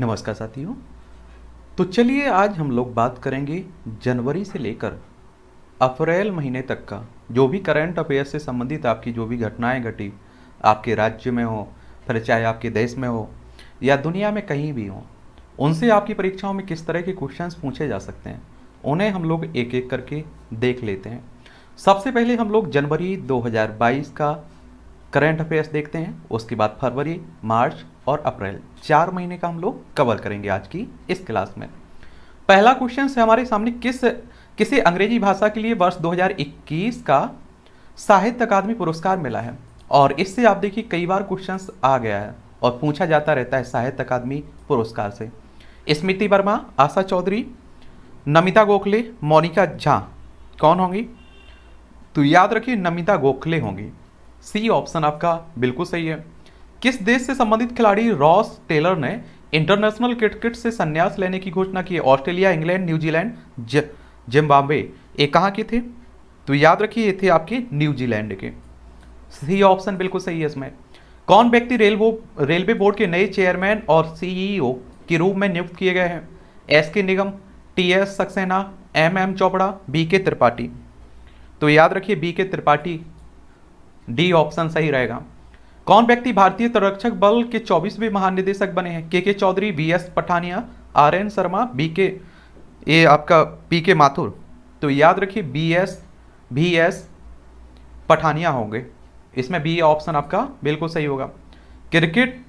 नमस्कार साथियों तो चलिए आज हम लोग बात करेंगे जनवरी से लेकर अप्रैल महीने तक का जो भी करंट अफेयर्स से संबंधित आपकी जो भी घटनाएं घटी आपके राज्य में हो फिर चाहे आपके देश में हो या दुनिया में कहीं भी हो उनसे आपकी परीक्षाओं में किस तरह के क्वेश्चंस पूछे जा सकते हैं उन्हें हम लोग एक एक करके देख लेते हैं सबसे पहले हम लोग जनवरी 2022 का करंट अफेयर्स देखते हैं उसके बाद फरवरी मार्च और अप्रैल चार महीने का हम लोग कवर करेंगे आज की इस क्लास में पहला क्वेश्चन है हमारे सामने किस किसे अंग्रेजी भाषा के लिए वर्ष 2021 का साहित्य अकादमी पुरस्कार मिला है और इससे आप देखिए कई बार क्वेश्चंस आ गया है और पूछा जाता रहता है साहित्य अकादमी पुरस्कार से स्मृति वर्मा आशा चौधरी नमिता गोखले मोनिका झा कौन होंगी तो याद रखिए नमिता गोखले होंगी सी ऑप्शन आपका बिल्कुल सही है किस देश से संबंधित खिलाड़ी रॉस टेलर ने इंटरनेशनल क्रिकेट से संन्यास लेने की घोषणा की ऑस्ट्रेलिया इंग्लैंड न्यूजीलैंड जिम्बाब्वे ये कहाँ के थे तो याद रखिए ये थे आपके न्यूजीलैंड के सही ऑप्शन बिल्कुल सही है इसमें कौन व्यक्ति रेलवे रेलवे बोर्ड के नए चेयरमैन और सीईओ e के रूप में नियुक्त किए गए हैं S K Nigam T S Saxena M M Chopra B K Tripathi तो याद रखिए B K Tripathi D option सही रहेगा कौन व्यक्ति भारतीय तटरक्षक बल के 24वें महानिदेशक बने हैं K K Chaudhary B S Pathania R N Sharma B K ये आपका पी के माथुर तो याद रखिए B S B S Pathania होंगे इसमें बी ऑप्शन आपका बिल्कुल सही होगा क्रिकेट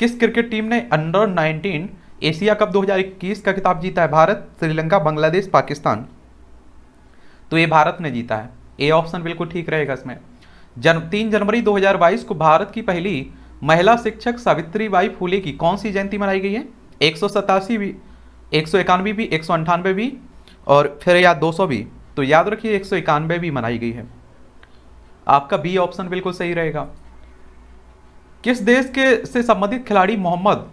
किस क्रिकेट टीम ने अंडर 19 एशिया कप 2021 का खिताब जीता है भारत श्रीलंका बांग्लादेश पाकिस्तान तो ये भारत ने जीता है ए ऑप्शन बिल्कुल ठीक रहेगा इसमें जन तीन जनवरी 2022 को भारत की पहली महिला शिक्षक सावित्री बाई फूले की कौन सी जयंती मनाई गई है एक सौ सतासी भी एक सौ इक्यानवे भी एक सौ अंठानवे भी और फिर या दो सौ भी तो याद रखिए एक सौ इक्यानवे भी मनाई गई है आपका बी ऑप्शन बिल्कुल सही रहेगा किस देश के से संबंधित खिलाड़ी मोहम्मद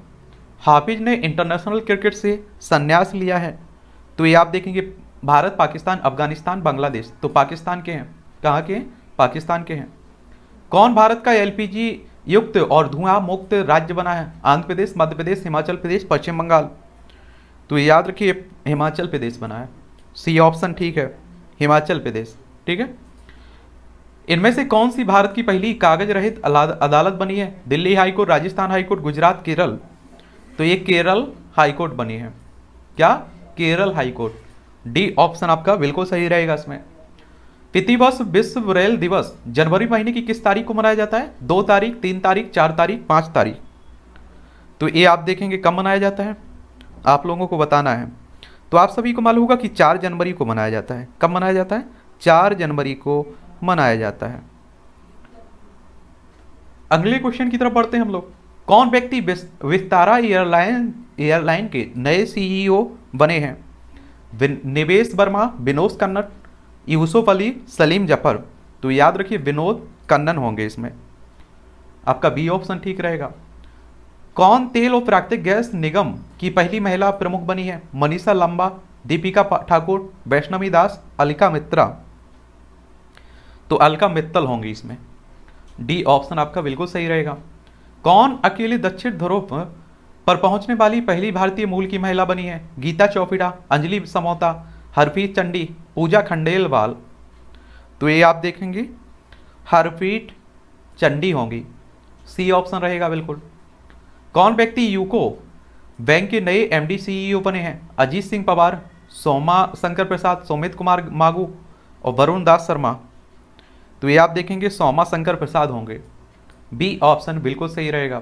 हाफिज ने इंटरनेशनल क्रिकेट से संन्यास लिया है तो ये आप देखेंगे भारत पाकिस्तान अफगानिस्तान बांग्लादेश तो पाकिस्तान के हैं कहाँ के हैं पाकिस्तान के हैं कौन भारत का एलपीजी युक्त और धुआं मुक्त राज्य बना है आंध्र प्रदेश मध्य प्रदेश हिमाचल प्रदेश पश्चिम बंगाल तो याद रखिए हिमाचल प्रदेश बना है सी ऑप्शन ठीक है हिमाचल प्रदेश ठीक है इनमें से कौन सी भारत की पहली कागज रहित अदालत बनी है दिल्ली हाईकोर्ट राजस्थान हाईकोर्ट गुजरात केरल तो ये केरल हाईकोर्ट बनी है क्या केरल हाईकोर्ट डी ऑप्शन आपका बिल्कुल सही रहेगा इसमें पितिवस विश्व रेल दिवस जनवरी महीने की किस तारीख को मनाया जाता है दो तारीख तीन तारीख चार तारीख पाँच तारीख तो ये आप देखेंगे कब मनाया जाता है आप लोगों को बताना है तो आप सभी को मालूम होगा कि चार जनवरी को मनाया जाता है कब मनाया जाता है चार जनवरी को मनाया जाता है अगले क्वेश्चन की तरफ बढ़ते हैं हम लोग कौन व्यक्ति विस्तारा एयरलाइन एयरलाइन के नए सीईओ e बने हैं निवेश वर्मा विनोद कन्नट यूसुफ अली सलीम जफर तो याद रखिए विनोद कन्नन होंगे इसमें आपका बी ऑप्शन ठीक रहेगा कौन तेल और प्राकृतिक गैस निगम की पहली महिला प्रमुख बनी है मनीषा लंबा दीपिका ठाकुर वैष्णवी दास अलका मित्रा तो अलका मित्तल होंगी इसमें डी ऑप्शन आपका बिल्कुल सही रहेगा कौन अकेले दक्षिण ध्रुव पर पहुंचने वाली पहली भारतीय मूल की महिला बनी है गीता चौपीडा अंजलि समोता हरप्रीत चंडी पूजा खंडेलवाल तो ये आप देखेंगे हरप्रीत चंडी होंगी सी ऑप्शन रहेगा बिल्कुल कौन व्यक्ति यूको बैंक के नए एमडी सीईओ e बने हैं अजीत सिंह पवार सोमा शंकर प्रसाद सोमित कुमार मागू और वरुण दास शर्मा तो ये आप देखेंगे सोमा शंकर प्रसाद होंगे बी ऑप्शन बिल्कुल सही रहेगा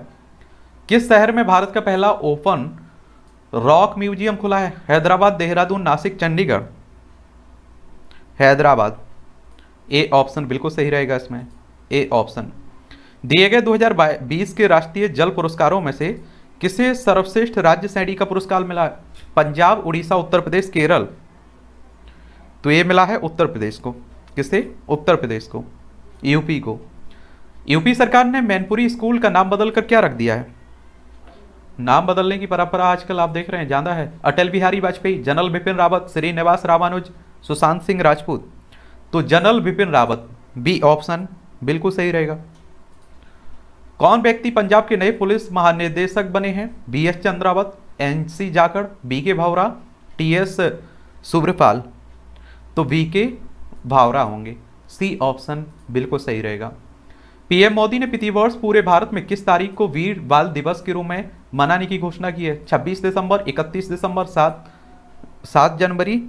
किस शहर में भारत का पहला ओपन रॉक म्यूजियम खुला है हैदराबाद देहरादून नासिक चंडीगढ़ हैदराबाद ए ऑप्शन बिल्कुल सही रहेगा इसमें ए ऑप्शन दिए गए 2020 के राष्ट्रीय जल पुरस्कारों में से किसे सर्वश्रेष्ठ राज्य सैनिक का पुरस्कार मिला पंजाब उड़ीसा उत्तर प्रदेश केरल तो ये मिला है उत्तर प्रदेश को किसे उत्तर प्रदेश को यूपी को यूपी सरकार ने मैनपुरी स्कूल का नाम बदलकर क्या रख दिया है नाम बदलने की परंपरा आजकल आप देख रहे हैं ज्यादा है अटल बिहारी वाजपेयी जनरल बिपिन रावत श्रीनिवास रामानुज सुशांत सिंह राजपूत तो general Bipin Rawat B option बिल्कुल सही रहेगा कौन व्यक्ति पंजाब के नए पुलिस महानिदेशक बने हैं B S Chandrawat N C Jakhar B K Bhawra T S सुब्रपाल तो बी के भावरा होंगे सी ऑप्शन बिल्कुल सही रहेगा पीएम मोदी ने प्रतिवर्ष वर्ष पूरे भारत में किस तारीख को वीर बाल दिवस के रूप में मनाने की घोषणा की है 26 दिसंबर 31 दिसंबर सात सात जनवरी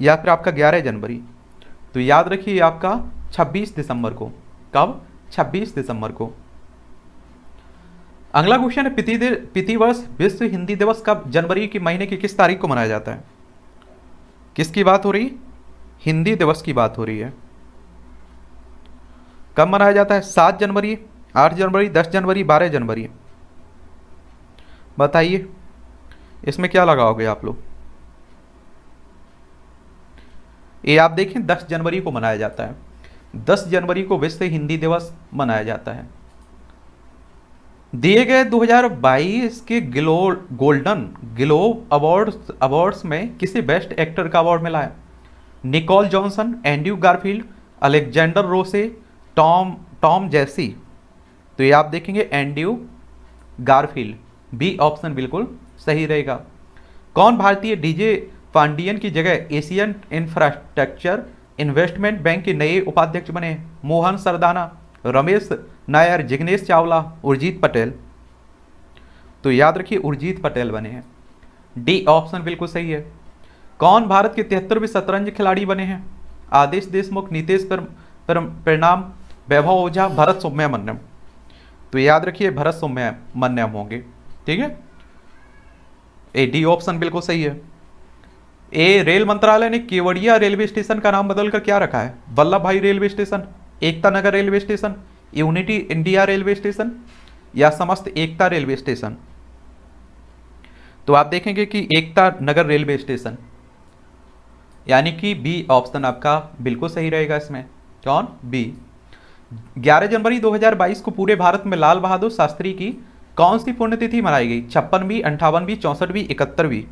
या फिर आपका 11 जनवरी तो याद रखिए आपका 26 दिसंबर को कब 26 दिसंबर को अगला क्वेश्चन है पिति विश्व हिंदी दिवस कब जनवरी के महीने की किस तारीख को मनाया जाता है किसकी बात हो रही हिंदी दिवस की बात हो रही है कब मनाया जाता है सात जनवरी आठ जनवरी दस जनवरी बारह जनवरी बताइए इसमें क्या लगाओगे आप लोग ये आप देखें 10 जनवरी को मनाया जाता है 10 जनवरी को विश्व हिंदी दिवस मनाया जाता है दिए गए 2022 के ग्लो गोल्डन ग्लोब अवार्ड्स अवार्ड्स में किसे बेस्ट एक्टर का अवार्ड मिला है Nicole Johnson Andrew Garfield Alexander Rose Tom Tom जैसी तो ये आप देखेंगे एंड्रू गारफील्ड बी ऑप्शन बिल्कुल सही रहेगा कौन भारतीय डीजे पांडियन की जगह एशियन इंफ्रास्ट्रक्चर इन्वेस्टमेंट बैंक के नए उपाध्यक्ष बने मोहन सरदाना रमेश नायर जिग्नेश चावला उर्जीत पटेल तो याद रखिए उर्जीत पटेल बने हैं डी ऑप्शन बिल्कुल सही है कौन भारत के तिहत्तरवें शतरंज खिलाड़ी बने हैं आदेश देशमुख नीतेश परिणाम वैभव ओझा भरत सुम्य मन्यम तो याद रखिए भरत सुम्य मन्यम होंगे ठीक है ए डी ऑप्शन बिल्कुल सही है ए रेल मंत्रालय ने केवड़िया रेलवे स्टेशन का नाम बदलकर क्या रखा है Vallabh Bhai railway station Ekta Nagar railway station unity India railway station या समस्त एकता रेलवे स्टेशन तो आप देखेंगे कि एकता नगर रेलवे स्टेशन यानी कि बी ऑप्शन आपका बिल्कुल सही रहेगा इसमें कौन बी 11 जनवरी 2022 को पूरे भारत में लाल बहादुर शास्त्री की कौन सी पुण्यतिथि मनाई गई छप्पनवीं अंठावनवीं चौंसठवीं इकहत्तरवीं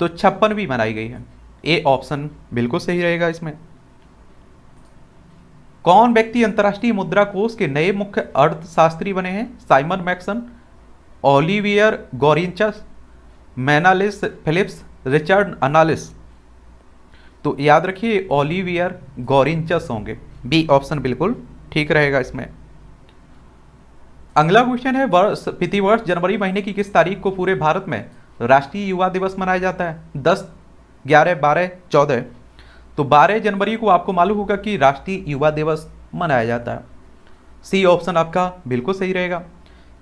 तो छप्पनवीं मनाई गई है ए ऑप्शन बिल्कुल सही रहेगा इसमें कौन व्यक्ति अंतर्राष्ट्रीय मुद्रा कोष के नए मुख्य अर्थशास्त्री बने हैं Simon Maxon Olivier Gourinchas Manalis Phillips Richard Analis तो याद रखिए ओलिवियर गोरिंचस होंगे बी ऑप्शन बिल्कुल ठीक रहेगा इसमें अगला क्वेश्चन है वर्ष प्रतिवर्ष जनवरी महीने की किस तारीख को पूरे भारत में राष्ट्रीय युवा दिवस मनाया जाता है दस ग्यारह बारह चौदह तो बारह जनवरी को आपको मालूम होगा कि राष्ट्रीय युवा दिवस मनाया जाता है सी ऑप्शन आपका बिल्कुल सही रहेगा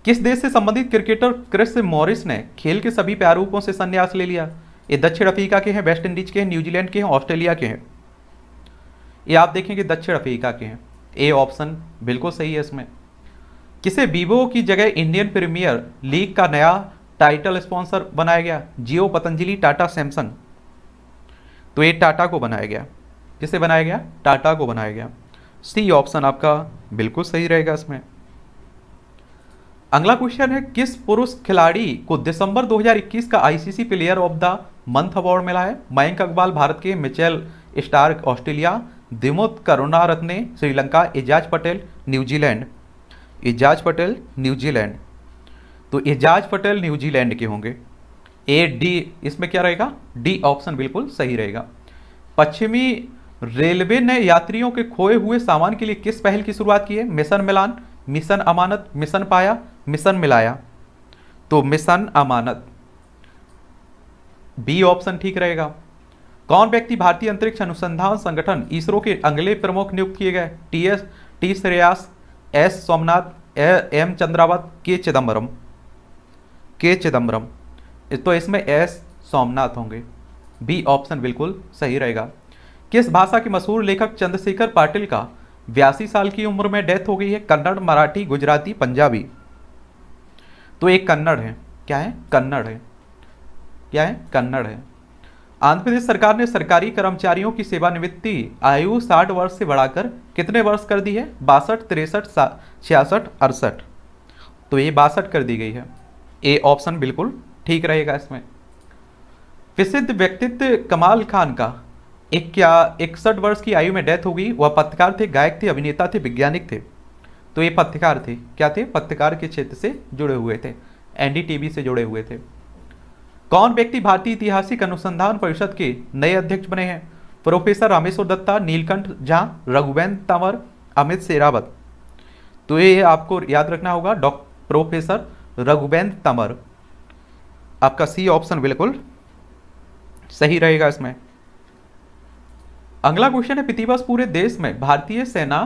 किस देश से संबंधित क्रिकेटर क्रिस मॉरिस ने खेल के सभी प्रारूपों से संन्यास ले लिया ये दक्षिण अफ्रीका के हैं वेस्ट इंडीज के हैं न्यूजीलैंड के हैं ऑस्ट्रेलिया के हैं ये आप देखेंगे दक्षिण अफ्रीका के हैं ए ऑप्शन बिल्कुल सही है इसमें किसे वीवो की जगह इंडियन प्रीमियर लीग का नया टाइटल स्पॉन्सर बनाया गया जियो पतंजलि टाटा सैमसंग तो ये टाटा को बनाया गया किसे बनाया गया टाटा को बनाया गया सी ऑप्शन आपका बिल्कुल सही रहेगा इसमें अगला क्वेश्चन है किस पुरुष खिलाड़ी को दिसंबर 2021 का ICC player of the month award मिला है मयंक अग्रवाल भारत के Mitchell Starc Australia Dimuth Karunaratne Sri Lanka Ajaz Patel New Zealand Ajaz Patel New Zealand तो एजाज पटेल न्यूजीलैंड के होंगे ए डी इसमें क्या रहेगा डी ऑप्शन बिल्कुल सही रहेगा पश्चिमी रेलवे ने यात्रियों के खोए हुए सामान के लिए किस पहल की शुरुआत की है mission Milan mission Amanat mission Paya mission Milaya तो मिशन अमानत बी ऑप्शन ठीक रहेगा कौन व्यक्ति भारतीय अंतरिक्ष अनुसंधान संगठन इसरो के अगले प्रमुख नियुक्त किए गए T S T Shreyas S Somnath M Chandrawat K Chidambaram के चिदम्बरम तो इसमें एस सोमनाथ होंगे बी ऑप्शन बिल्कुल सही रहेगा किस भाषा के मशहूर लेखक चंद्रशेखर पाटिल का बयासी साल की उम्र में डेथ हो गई है कन्नड़ मराठी गुजराती पंजाबी तो एक कन्नड़ है क्या है कन्नड़ है क्या है कन्नड़ है आंध्र प्रदेश सरकार ने सरकारी कर्मचारियों की सेवानिवृत्ति आयु 60 वर्ष से बढ़ाकर कितने वर्ष कर दी है बासठ तिरसठ छियासठ अड़सठ तो ये बासठ कर दी गई है ए ऑप्शन बिल्कुल ठीक रहेगा इसमें प्रसिद्ध व्यक्तित्व कमाल खान का एक क्या इकसठ वर्ष की आयु में डेथ हो गई वह पत्रकार थे गायक थे अभिनेता थे वैज्ञानिक थे तो ये पत्रकार थे क्या थे पत्रकार के क्षेत्र से जुड़े हुए थे एनडीटीवी से जुड़े हुए थे कौन व्यक्ति भारतीय ऐतिहासिक अनुसंधान परिषद के नए अध्यक्ष बने हैं प्रोफेसर रामेश्वर दत्ता नीलकंठ झा रघुवेंद्र तंवर अमित शेरावत तो ये आपको याद रखना होगा डॉक्टर प्रोफेसर रघुवेंद्र तंवर आपका सी ऑप्शन बिल्कुल सही रहेगा इसमें अगला क्वेश्चन है प्रतिवर्ष पूरे देश में भारतीय सेना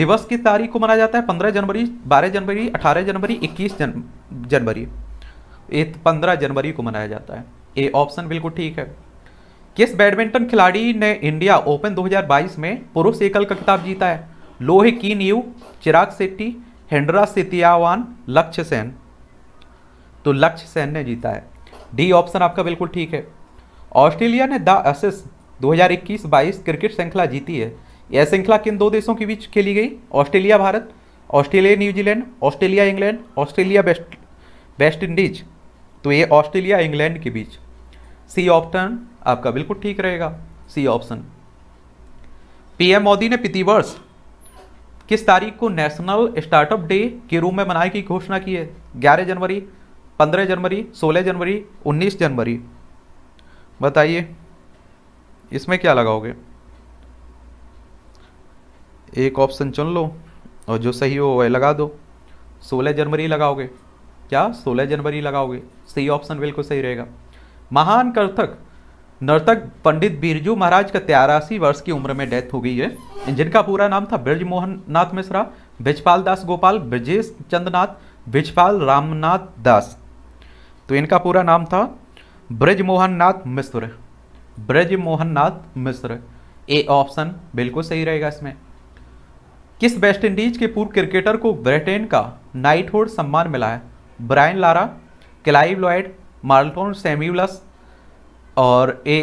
दिवस की तारीख को मनाया जाता है 15 जनवरी 12 जनवरी 18 जनवरी 21 जन, जनवरी ये पंद्रह जनवरी को मनाया जाता है ए ऑप्शन बिल्कुल ठीक है किस बैडमिंटन खिलाड़ी ने इंडिया ओपन 2022 में पुरुष एकल का खिताब जीता है Loh Kean Yew Chirag Shetty Hendra Setiawan Lakshya Sen तो लक्ष्य सेन ने जीता है डी ऑप्शन आपका बिल्कुल ठीक है ऑस्ट्रेलिया ने द असिस 2021-22 क्रिकेट श्रृंखला जीती है यह श्रृंखला किन दो देशों के बीच खेली गई Australia Bharat Australia New Zealand Australia England Australia West West Indies तो ये ऑस्ट्रेलिया इंग्लैंड के बीच सी ऑप्शन आपका बिल्कुल ठीक रहेगा सी ऑप्शन पीएम मोदी ने प्रतिवर्ष किस तारीख को नेशनल स्टार्टअप डे के रूप में मनाने की घोषणा की है ग्यारह जनवरी पंद्रह जनवरी सोलह जनवरी उन्नीस जनवरी बताइए इसमें क्या लगाओगे एक ऑप्शन चुन लो और जो सही हो वह लगा दो सोलह जनवरी लगाओगे क्या 16 जनवरी लगाओगे सही ऑप्शन बिल्कुल सही रहेगा महान कर्थक नर्तक पंडित बिरजू महाराज का तेरासी वर्ष की उम्र में डेथ हो गई है जिनका पूरा नाम था ब्रज मोहन नाथ मिश्रा ब्रिजपाल दास गोपाल ब्रजेश चंद्रनाथ ब्रिजपाल रामनाथ दास तो इनका पूरा नाम था ब्रज मोहन नाथ मिश्र ब्रज मोहन नाथ मिश्र ए ऑप्शन बिल्कुल सही रहेगा इसमें किस वेस्टइंडीज के पूर्व क्रिकेटर को ब्रिटेन का होड सम्मान मिला है Brian Lara Clive Lloyd Marlon Samuels और ए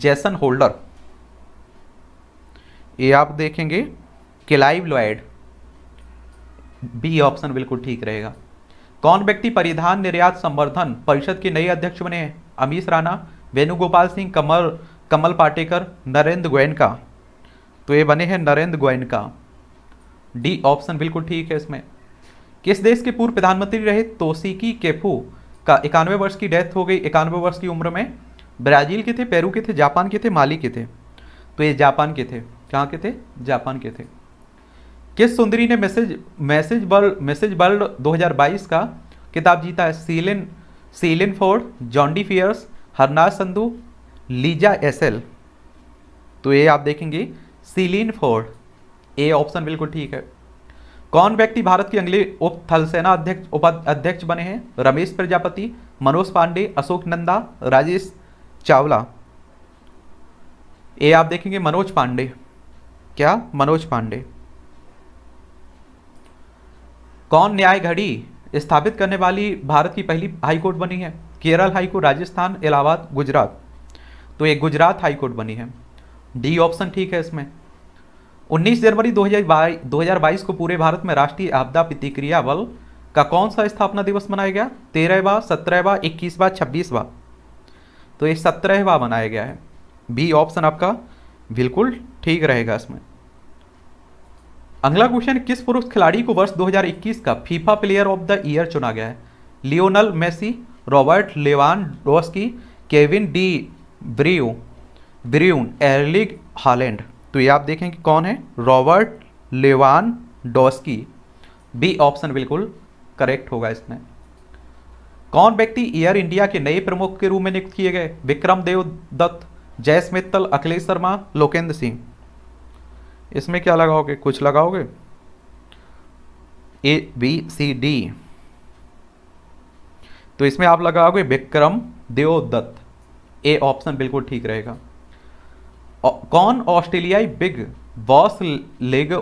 जैसन होल्डर ये आप देखेंगे क्लाइव लॉयड बी ऑप्शन बिल्कुल ठीक रहेगा कौन व्यक्ति परिधान निर्यात संवर्धन परिषद के नए अध्यक्ष बने हैं अमीश राणा वेणुगोपाल सिंह कमल कमल पाटेकर नरेंद्र गोयनका तो ये बने हैं नरेंद्र गोयनका डी ऑप्शन बिल्कुल ठीक है इसमें किस देश के पूर्व प्रधानमंत्री रहे तोसीकी केफू का इक्यानवे वर्ष की डेथ हो गई इक्यानवे वर्ष की उम्र में ब्राज़ील के थे पेरू के थे जापान के थे माली के थे तो ये जापान के थे कहाँ के थे जापान के थे किस सुंदरी ने message message world message world 2022 का किताब जीता है सीलिन सीलिन फोर्ड जॉन्डी फियर्स Harnaaz Sandhu Liza S L ये आप देखेंगे सीलिन फोर्ड ए ऑप्शन बिल्कुल ठीक है कौन व्यक्ति भारत के अगले उप थलसेना अध्यक्ष उपाध्यक्ष बने हैं रमेश प्रजापति मनोज पांडे अशोक नंदा राजेश चावला ये आप देखेंगे मनोज पांडे क्या मनोज पांडे कौन न्याय घड़ी स्थापित करने वाली भारत की पहली हाईकोर्ट बनी है केरल हाईकोर्ट राजस्थान इलाहाबाद गुजरात तो ये गुजरात हाईकोर्ट बनी है डी ऑप्शन ठीक है इसमें 19 जनवरी 2022 को पूरे भारत में राष्ट्रीय आपदा प्रतिक्रिया बल का कौन सा स्थापना दिवस मनाया गया तेरहवा सत्रहवा इक्कीसवा छब्बीसवा तो ये सत्रहवा मनाया गया है बी ऑप्शन आपका बिल्कुल ठीक रहेगा इसमें अगला क्वेश्चन किस पुरुष खिलाड़ी को वर्ष 2021 का FIFA player of the year चुना गया है Lionel Messi Robert Lewandowski Kevin De ब्रियो ब्रियून एरलिग हालैंड तो ये आप देखें कि कौन है Robert Lewandowski B option बिल्कुल करेक्ट होगा इसमें कौन व्यक्ति एयर इंडिया के नए प्रमुख के रूप में नियुक्त किए गए विक्रम देव दत्त जयस मित्तल अखिलेश शर्मा लोकेंद्र सिंह इसमें क्या लगाओगे कुछ लगाओगे ए बी सी डी तो इसमें आप लगाओगे विक्रम देव दत्त ए ऑप्शन बिल्कुल ठीक रहेगा कौन ऑस्ट्रेलियाई बिग बॉस लीग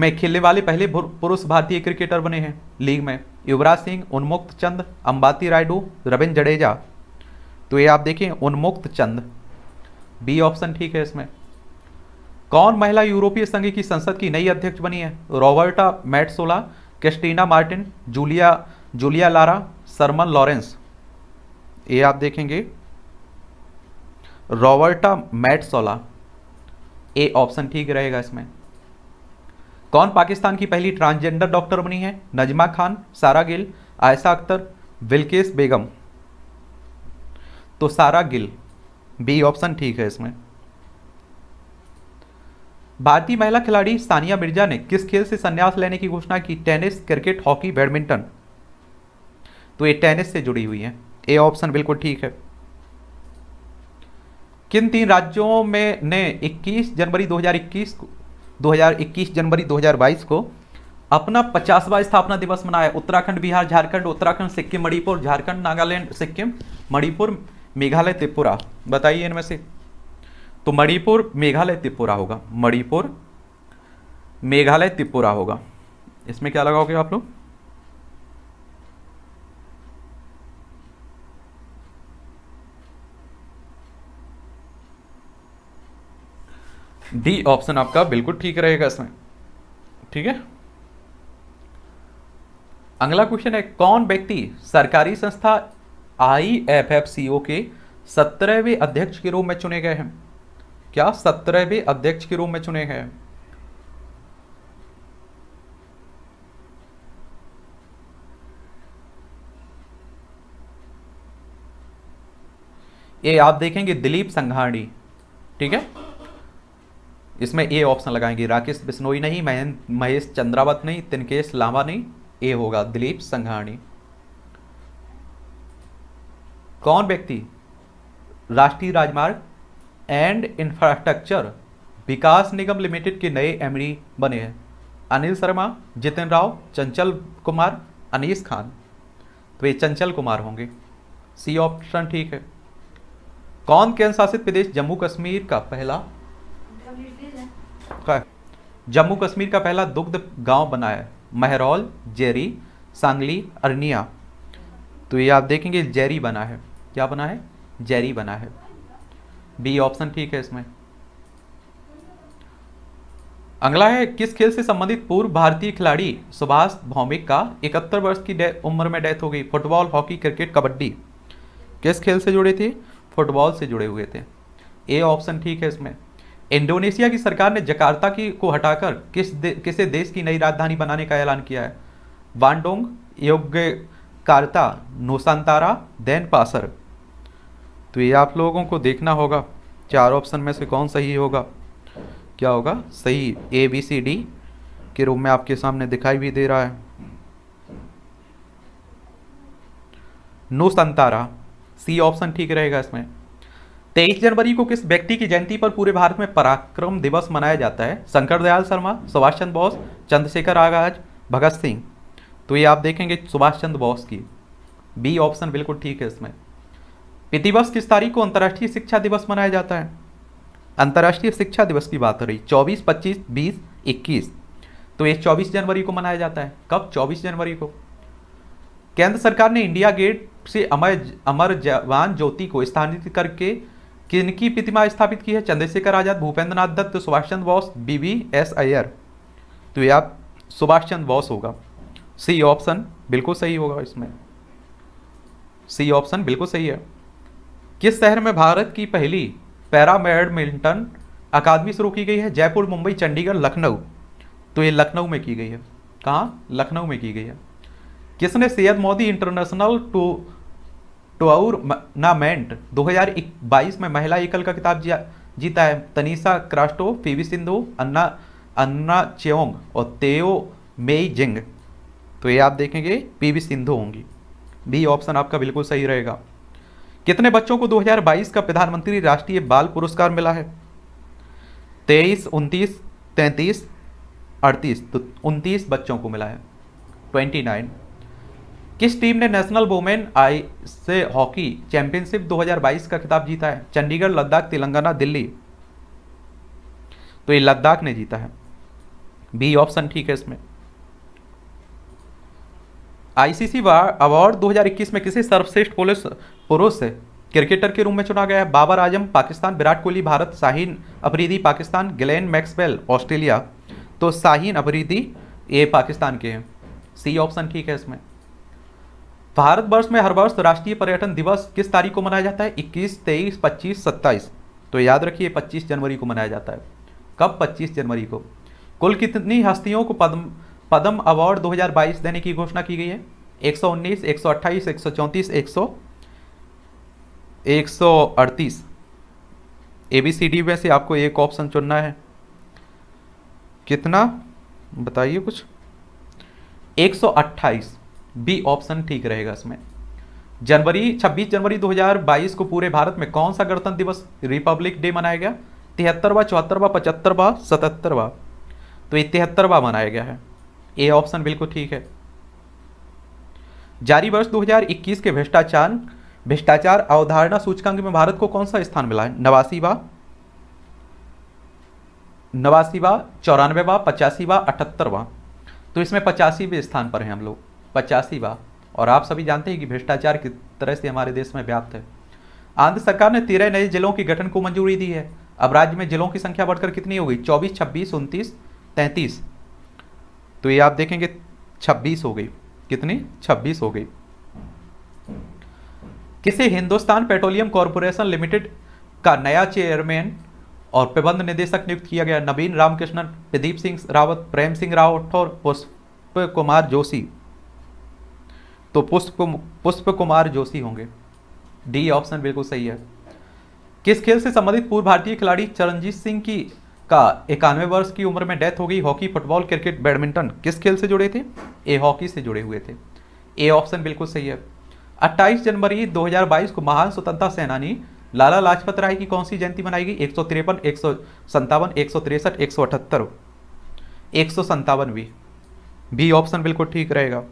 में खेलने वाले पहले पुरुष भारतीय क्रिकेटर बने हैं लीग में युवराज सिंह उन्मुक्त चंद अंबाती रायडू रविंद्र जडेजा तो ये आप देखें उन्मुक्त चंद बी ऑप्शन ठीक है इसमें कौन महिला यूरोपीय संघ की संसद की नई अध्यक्ष बनी है Roberta Metsola Cristina Martin Julia Julia Lara Sarman Lawrence ये आप देखेंगे रॉबर्टा मैटसोला ए ऑप्शन ठीक रहेगा इसमें कौन पाकिस्तान की पहली ट्रांसजेंडर डॉक्टर बनी है नजमा खान सारा गिल आयशा अख्तर विलकेस बेगम तो सारा गिल बी ऑप्शन ठीक है इसमें भारतीय महिला खिलाड़ी सानिया मिर्जा ने किस खेल से संन्यास लेने की घोषणा की टेनिस क्रिकेट हॉकी बैडमिंटन तो ये टेनिस से जुड़ी हुई है ए ऑप्शन बिल्कुल ठीक है किन तीन राज्यों में ने 21 जनवरी 2021 को 2021 जनवरी 2022 को अपना पचासवा स्थापना दिवस मनाया उत्तराखंड बिहार झारखंड उत्तराखंड सिक्किम मणिपुर झारखंड नागालैंड सिक्किम मणिपुर मेघालय त्रिपुरा बताइए इनमें से तो मणिपुर मेघालय त्रिपुरा होगा मणिपुर मेघालय त्रिपुरा होगा इसमें क्या लगाओगे आप लोग डी ऑप्शन आपका बिल्कुल ठीक रहेगा इसमें ठीक है अगला क्वेश्चन है कौन व्यक्ति सरकारी संस्था आई एफ एफ सी ओ के सत्रहवें अध्यक्ष के रूप में चुने गए हैं क्या सत्रहवें अध्यक्ष के रूप में चुने गए हैं ये आप देखेंगे दिलीप संघाणी ठीक है इसमें ए ऑप्शन लगाएंगे राकेश बिश्नोई नहीं महें महेश चंद्रावत नहीं तिनकेश लामा नहीं ए होगा दिलीप संघाणी कौन व्यक्ति राष्ट्रीय राजमार्ग एंड इंफ्रास्ट्रक्चर विकास निगम लिमिटेड के नए एम बने हैं अनिल शर्मा जितिन राव चंचल कुमार अनीस खान तो ये चंचल कुमार होंगे सी ऑप्शन ठीक है कौन केंद्र शासित प्रदेश जम्मू कश्मीर का पहला है जम्मू कश्मीर का पहला दुग्ध गांव बना है महरौल जेरी सांगली अरनिया तो ये आप देखेंगे जेरी बना है क्या बना है जेरी बना है बी ऑप्शन ठीक है इसमें अगला है किस खेल से संबंधित पूर्व भारतीय खिलाड़ी सुभाष भौमिक का इकहत्तर वर्ष की उम्र में डेथ हो गई फुटबॉल हॉकी क्रिकेट कबड्डी किस खेल से जुड़े थे फुटबॉल से जुड़े हुए थे ए ऑप्शन ठीक है इसमें इंडोनेशिया की सरकार ने जकार्ता की को हटाकर किस दे, किसे देश की नई राजधानी बनाने का ऐलान किया है वांडोंग योग्य कार्ता नोसांतारा देन पासर तो ये आप लोगों को देखना होगा चार ऑप्शन में से कौन सही होगा क्या होगा सही ए बी सी डी के रूप में आपके सामने दिखाई भी दे रहा है नोसंतारा सी ऑप्शन ठीक रहेगा इसमें तेईस जनवरी को किस व्यक्ति की जयंती पर पूरे भारत में पराक्रम दिवस मनाया जाता है शंकर दयाल शर्मा सुभाष चंद्र बोस चंद्रशेखर आगाज भगत सिंह तो ये आप देखेंगे सुभाष चंद्र बोस की बी ऑप्शन बिल्कुल ठीक है इसमें प्रतिवर्ष किस तारीख को अंतर्राष्ट्रीय शिक्षा दिवस मनाया जाता है अंतर्राष्ट्रीय शिक्षा दिवस की बात हो रही चौबीस पच्चीस बीस इक्कीस तो ये चौबीस जनवरी को मनाया जाता है कब चौबीस जनवरी को केंद्र सरकार ने इंडिया गेट से अमर अमर जवान ज्योति को स्थानित करके किनकी प्रतिमा स्थापित की है Chandrashekhar Azad Bhupendra Nath Dutt Subhash Chandra Bose B V S Iyer तो ये आप सुभाष चंद्र बोस होगा सी ऑप्शन बिल्कुल सही होगा इसमें सी ऑप्शन बिल्कुल सही है किस शहर में भारत की पहली पैरा बैडमिंटन अकादमी शुरू की गई है जयपुर मुंबई चंडीगढ़ लखनऊ तो ये लखनऊ में की गई है कहाँ लखनऊ में की गई है किसने सैयद मोदी इंटरनेशनल टू तो दो हजार 2022 में महिला एकल का किताब जीता है Tanisha Crasto P V Sindhu Anna Anna Cheong और तेओ मेई जिंग तो ये आप देखेंगे पीवी सिंधु होंगी बी ऑप्शन आपका बिल्कुल सही रहेगा कितने बच्चों को 2022 का प्रधानमंत्री राष्ट्रीय बाल पुरस्कार मिला है तेईस उनतीस 33, अड़तीस तो उनतीस बच्चों को मिला है ट्वेंटी नाइन किस टीम ने नेशनल वोमेन आई से हॉकी चैंपियनशिप 2022 का खिताब जीता है चंडीगढ़ लद्दाख तेलंगाना दिल्ली तो ये लद्दाख ने जीता है बी ऑप्शन ठीक है इसमें आईसीसी अवार्ड 2021 में किसे सर्वश्रेष्ठ पुलिस पुरुष क्रिकेटर के रूप में चुना गया है Babar Azam Pakistan Virat Kohli Bharat Shaheen Afridi Pakistan Glenn Maxwell Australia तो शाहीन अफरीदी ये पाकिस्तान के हैं सी ऑप्शन ठीक है इसमें भारतवर्ष में हर वर्ष राष्ट्रीय पर्यटन दिवस किस तारीख को मनाया जाता है 21, 23, 25, 27 तो याद रखिए 25 जनवरी को मनाया जाता है कब 25 जनवरी को कुल कितनी हस्तियों को पद्म पद्म अवार्ड 2022 देने की घोषणा की गई है 119, 128, 134, 100, 138 ए बी सी डी में से आपको एक ऑप्शन चुनना है कितना बताइए कुछ 128 बी ऑप्शन ठीक रहेगा इसमें जनवरी 26 जनवरी 2022 को पूरे भारत में कौन सा गणतंत्र दिवस रिपब्लिक डे मनाया गया तिहत्तरवा चौहत्तरवा पचहत्तरवा सतहत्तरवा तो ये तिहत्तरवा मनाया गया है ए ऑप्शन बिल्कुल ठीक है जारी वर्ष 2021 के भ्रष्टाचार भ्रष्टाचार अवधारणा सूचकांक में भारत को कौन सा स्थान मिला है नवासीवा नवासीवा चौरानवेवा पचासीवा अठहत्तरवा तो इसमें पचासीवें स्थान पर हैं हम लोग पचासीवा और आप सभी जानते हैं कि भ्रष्टाचार किस तरह से हमारे देश में व्याप्त है आंध्र सरकार ने तेरह नए जिलों के गठन को मंजूरी दी है अब राज्य में जिलों की संख्या बढ़कर कितनी हो गई चौबीस छब्बीस उनतीस तैंतीस तो ये आप देखेंगे छब्बीस हो गई कितनी छब्बीस हो गई किसी हिंदुस्तान पेट्रोलियम कॉरपोरेशन लिमिटेड का नया चेयरमैन और प्रबंध निदेशक नियुक्त किया गया नवीन रामकृष्णन प्रदीप सिंह रावत प्रेम सिंह रावत और पुष्प कुमार जोशी तो पुष्प पुष्प कुमार जोशी होंगे डी ऑप्शन बिल्कुल सही है किस खेल से संबंधित पूर्व भारतीय खिलाड़ी चरणजीत सिंह की का इक्यानवे वर्ष की उम्र में डेथ हो गई हॉकी फुटबॉल क्रिकेट बैडमिंटन किस खेल से जुड़े थे ए हॉकी से जुड़े हुए थे ए ऑप्शन बिल्कुल सही है 28 जनवरी 2022 को महान स्वतंत्रता सेनानी लाला लाजपत राय की कौन सी जयंती मनाई गई एक सौ तिरपन एक सौ संतावन एक सौ तिरसठ एक सौ अठहत्तर एक सौ संतावन भी बी ऑप्शन बिल्कुल ठीक रहेगा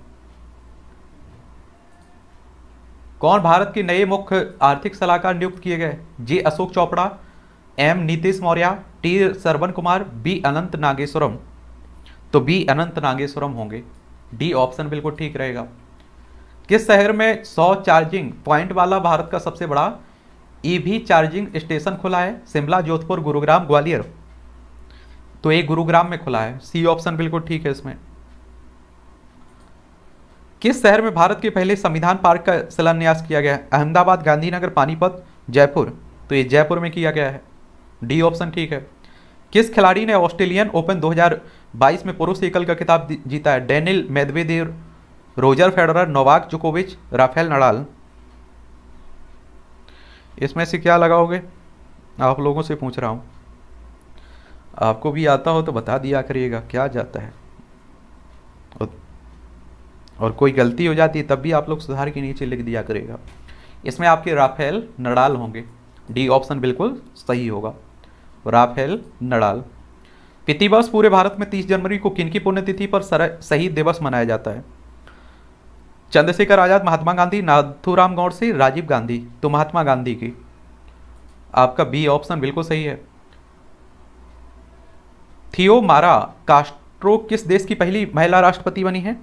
कौन भारत के नए मुख्य आर्थिक सलाहकार नियुक्त किए गए J Ashok Chopra M Nitish Maurya T Sarvan Kumar B Anant Nageswaram तो बी अनंत नागेश्वरम होंगे डी ऑप्शन बिल्कुल ठीक रहेगा किस शहर में 100 चार्जिंग पॉइंट वाला भारत का सबसे बड़ा ईवी चार्जिंग स्टेशन खुला है शिमला जोधपुर गुरुग्राम ग्वालियर तो ये गुरुग्राम में खुला है सी ऑप्शन बिल्कुल ठीक है इसमें किस शहर में भारत के पहले संविधान पार्क का शिलान्यास किया गया है अहमदाबाद गांधीनगर पानीपत जयपुर तो ये जयपुर में किया गया है डी ऑप्शन ठीक है किस खिलाड़ी ने ऑस्ट्रेलियन ओपन 2022 में पुरुष एकल का खिताब जीता है Daniil Medvedev Roger Federer Novak जोकोविच राफेल नडाल इसमें से क्या लगाओगे आप लोगों से पूछ रहा हूँ आपको भी आता हो तो बता दिया करिएगा क्या जाता है और कोई गलती हो जाती है तब भी आप लोग सुधार के नीचे लिख दिया करेगा इसमें आपके राफेल नडाल होंगे डी ऑप्शन बिल्कुल सही होगा राफेल नडाल पिति वर्ष पूरे भारत में 30 जनवरी को किन की पुण्यतिथि पर शहीद दिवस मनाया जाता है चंद्रशेखर आजाद महात्मा गांधी गौड़ गौडसे राजीव गांधी तो महात्मा गांधी की आपका बी ऑप्शन बिल्कुल सही है थियो मारा कास्ट्रो किस देश की पहली महिला राष्ट्रपति बनी है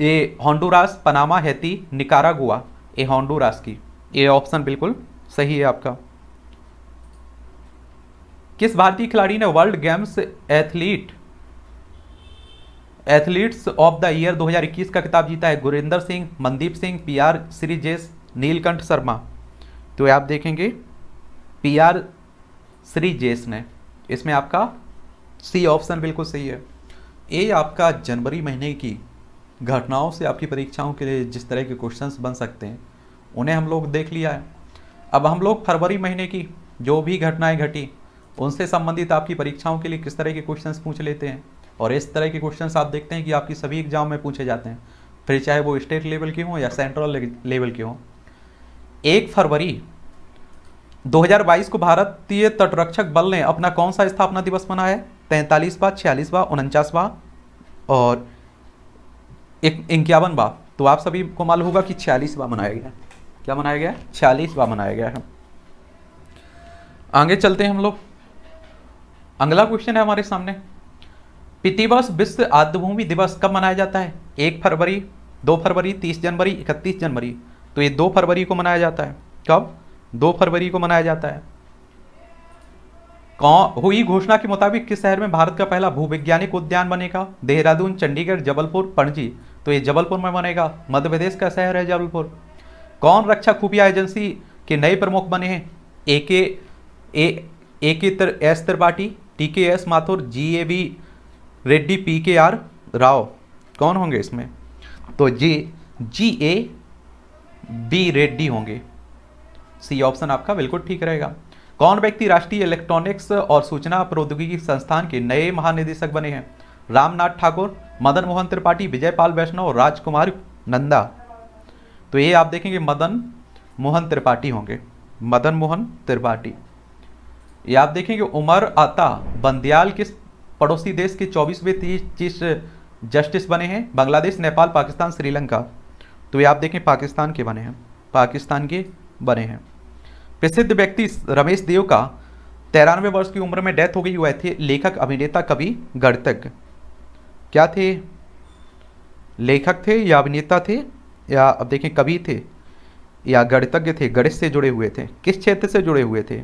ये हॉन्डुरास पनामा हैती निकारागुआ ये हॉन्डुरास की ये ऑप्शन बिल्कुल सही है आपका किस भारतीय खिलाड़ी ने World Games athlete athletes of the year 2021 का खिताब जीता है गुरिंदर सिंह मनदीप सिंह पी आर श्रीजेश नीलकंठ शर्मा तो आप देखेंगे पी आर श्रीजेश ने इसमें आपका सी ऑप्शन बिल्कुल सही है ए आपका जनवरी महीने की घटनाओं से आपकी परीक्षाओं के लिए जिस तरह के क्वेश्चंस बन सकते हैं उन्हें हम लोग देख लिया है अब हम लोग फरवरी महीने की जो भी घटनाएं घटी उनसे संबंधित आपकी परीक्षाओं के लिए किस तरह के क्वेश्चंस पूछ लेते हैं और इस तरह के क्वेश्चंस आप देखते हैं कि आपकी सभी एग्जाम में पूछे जाते हैं फिर चाहे वो स्टेट लेवल के हों या सेंट्रल लेवल के हों एक फरवरी 2022 को भारतीय तटरक्षक बल ने अपना कौन सा स्थापना दिवस मनाया है तैंतालीसवा छियालीसवा उनचासवा और एक बा तो आप सभी को मालूम होगा कि छियालीस बा मनाया गया क्या मनाया गया बा मनाया गया है आगे चलते हैं हम लोग अगला क्वेश्चन है हमारे सामने पितिवस विश्व आदिभूमि दिवस कब मनाया जाता है एक फरवरी दो फरवरी तीस जनवरी इकतीस जनवरी तो ये दो फरवरी को मनाया जाता है कब दो फरवरी को मनाया जाता है कौन हुई घोषणा के मुताबिक किस शहर में भारत का पहला भूवैज्ञानिक उद्यान बनेगा देहरादून चंडीगढ़ जबलपुर पणजी तो ये जबलपुर में बनेगा मध्य प्रदेश का शहर है जबलपुर कौन रक्षा खुफिया एजेंसी के नए प्रमुख बने हैं ए के ए ए के तर, S Tripathi T K S Mathur G A B Reddy P K R Rao कौन होंगे इसमें तो जे जी ए बी रेड्डी होंगे सी ऑप्शन आपका बिल्कुल ठीक रहेगा कौन व्यक्ति राष्ट्रीय इलेक्ट्रॉनिक्स और सूचना प्रौद्योगिकी संस्थान के नए महानिदेशक बने हैं रामनाथ ठाकुर मदन मोहन त्रिपाठी विजय पाल वैष्णव राजकुमार नंदा तो ये आप देखेंगे मदन मोहन त्रिपाठी होंगे मदन मोहन त्रिपाठी ये आप देखेंगे उमर आता बंदियाल किस पड़ोसी देश के चौबीसवें चीफ जस्टिस बने हैं बांग्लादेश नेपाल पाकिस्तान श्रीलंका तो ये आप देखें पाकिस्तान के बने हैं पाकिस्तान के बने हैं प्रसिद्ध व्यक्ति रमेश देव का तिरानवे वर्ष की उम्र में डेथ हो गई हुए थे लेखक अभिनेता कवि गणतज्ञ क्या थे लेखक थे या अभिनेता थे या अब देखें कवि थे या गणितज्ञ थे गणित से जुड़े हुए थे किस क्षेत्र से जुड़े हुए थे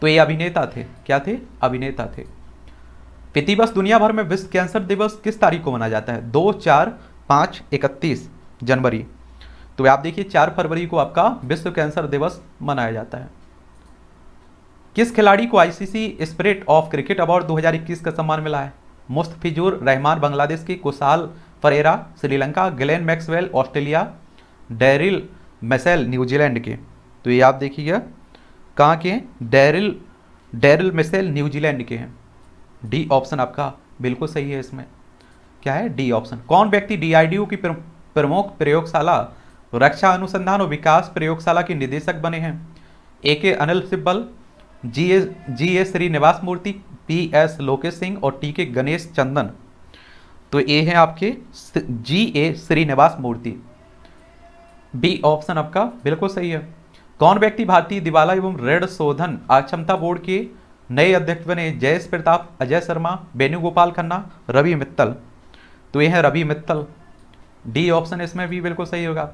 तो ये अभिनेता थे क्या थे अभिनेता थे प्रतिवर्ष दुनिया भर में विश्व कैंसर दिवस किस तारीख को मनाया जाता है दो चार पाँच इकतीस जनवरी तो आप देखिए चार फरवरी को आपका विश्व कैंसर दिवस मनाया जाता है किस खिलाड़ी को ICC spirit of cricket award 2021 का सम्मान मिला है मुस्तफिजुर रहमान बांग्लादेश की Kusal Ferera Sri Lanka Glenn Maxwell Australia Daryl Mitchell New Zealand के तो ये आप देखिए कहाँ के डेरिल डेरिल मिसेल न्यूजीलैंड के हैं डी ऑप्शन आपका बिल्कुल सही है इसमें क्या है डी ऑप्शन कौन व्यक्ति डी की प्रमुख प्रयोगशाला रक्षा अनुसंधान और विकास प्रयोगशाला के निदेशक बने हैं A K Anil Sibal G S G S Srinivasa Murthy P S Lokesh Singh और टी के गणेश चंदन तो ए हैं आपके G A Srinivasa Murthy B option आपका बिल्कुल सही है कौन व्यक्ति भारतीय दिवाला एवं ऋण शोधन अक्षमता बोर्ड के नए अध्यक्ष बने जयेश प्रताप अजय शर्मा वेणुगोपाल खन्ना रवि मित्तल तो ये हैं रवि मित्तल डी ऑप्शन इसमें भी बिल्कुल सही होगा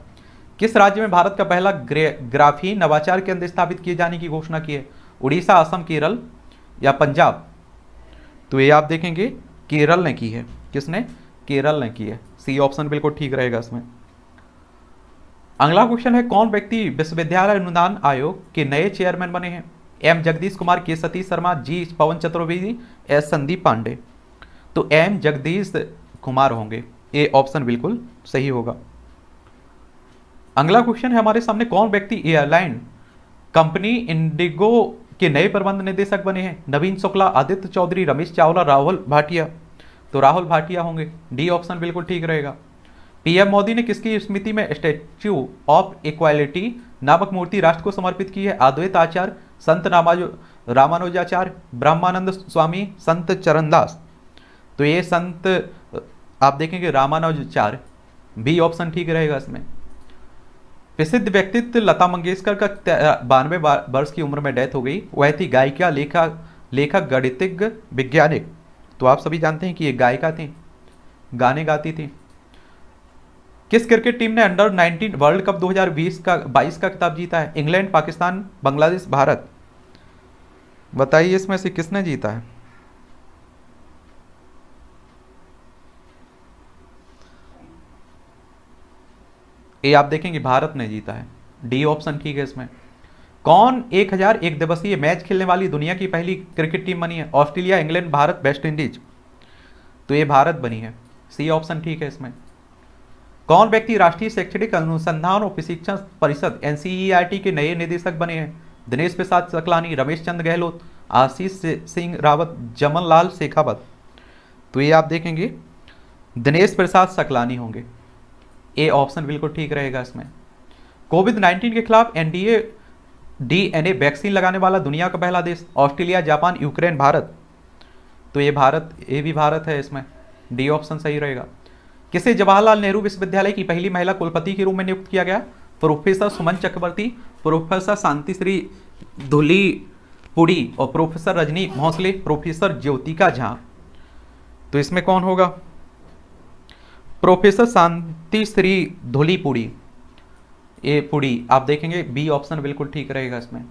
किस राज्य में भारत का पहला ग्राफी नवाचार केंद्र स्थापित किए जाने की घोषणा की है उड़ीसा असम केरल या पंजाब तो ये आप देखेंगे केरल ने की है किसने केरल ने की है सी ऑप्शन बिल्कुल ठीक रहेगा इसमें अगला क्वेश्चन है कौन व्यक्ति विश्वविद्यालय अनुदान आयोग के नए चेयरमैन बने हैं M Jagadish Kumar K Satish Sharma G Pawan Chaturvedi S Sandeep Pandey तो एम जगदीश कुमार होंगे ये ऑप्शन बिल्कुल सही होगा अगला क्वेश्चन है हमारे सामने कौन व्यक्ति एयरलाइन कंपनी इंडिगो के नए प्रबंध निदेशक बने हैं नवीन शुक्ला आदित्य चौधरी रमेश चावला राहुल भाटिया तो राहुल भाटिया होंगे डी ऑप्शन बिल्कुल ठीक रहेगा पीएम मोदी ने किसकी स्मृति में स्टैच्यू ऑफ इक्वालिटी नामक मूर्ति राष्ट्र को समर्पित की है अद्वैत आचार्य संत रामाजो रामानुजाचार्य ब्रह्मानंद स्वामी संत चरणदास तो ये संत आप देखेंगे रामानुजाचार्य बी ऑप्शन ठीक रहेगा इसमें प्रसिद्ध व्यक्तित्व लता मंगेशकर का बानवे वर्ष की उम्र में डेथ हो गई वह थी गायिका लेखा लेखक गणितज्ञ वैज्ञानिक तो आप सभी जानते हैं कि ये गायिका थी गाने गाती थी किस क्रिकेट टीम ने अंडर 19 वर्ल्ड कप 2020 का 22 का खिताब जीता है इंग्लैंड पाकिस्तान बांग्लादेश भारत बताइए इसमें से किसने जीता है ये आप देखेंगे भारत ने जीता है डी ऑप्शन ठीक है इसमें कौन एक हजार एक दिवसीय मैच खेलने वाली दुनिया की पहली क्रिकेट टीम बनी है Australia England Bharat West Indies तो ये भारत बनी है सी ऑप्शन ठीक है इसमें कौन व्यक्ति राष्ट्रीय शैक्षणिक अनुसंधान और प्रशिक्षण परिषद एन के नए निदेशक बने हैं दिनेश प्रसाद सकलानी रमेश चंद्र गहलोत आशीष सिंह रावत जमन लाल शेखावत तो ये आप देखेंगे दिनेश प्रसाद सकलानी होंगे ए ऑप्शन बिल्कुल ठीक रहेगा इसमें कोविड नाइन्टीन के खिलाफ एनडीए डीएनए वैक्सीन लगाने वाला दुनिया का पहला देश ऑस्ट्रेलिया जापान यूक्रेन भारत तो ये भारत ये भी भारत है इसमें डी ऑप्शन सही रहेगा किसे जवाहरलाल नेहरू विश्वविद्यालय की पहली महिला कुलपति के रूप में नियुक्त किया गया प्रोफेसर सुमन चक्रवर्ती प्रोफेसर शांति श्री धुली पुड़ी और प्रोफेसर रजनी भोंसले प्रोफेसर ज्योतिका झा तो इसमें कौन होगा प्रोफेसर शांति श्री पुड़ी ए पुड़ी आप देखेंगे बी ऑप्शन बिल्कुल ठीक रहेगा इसमें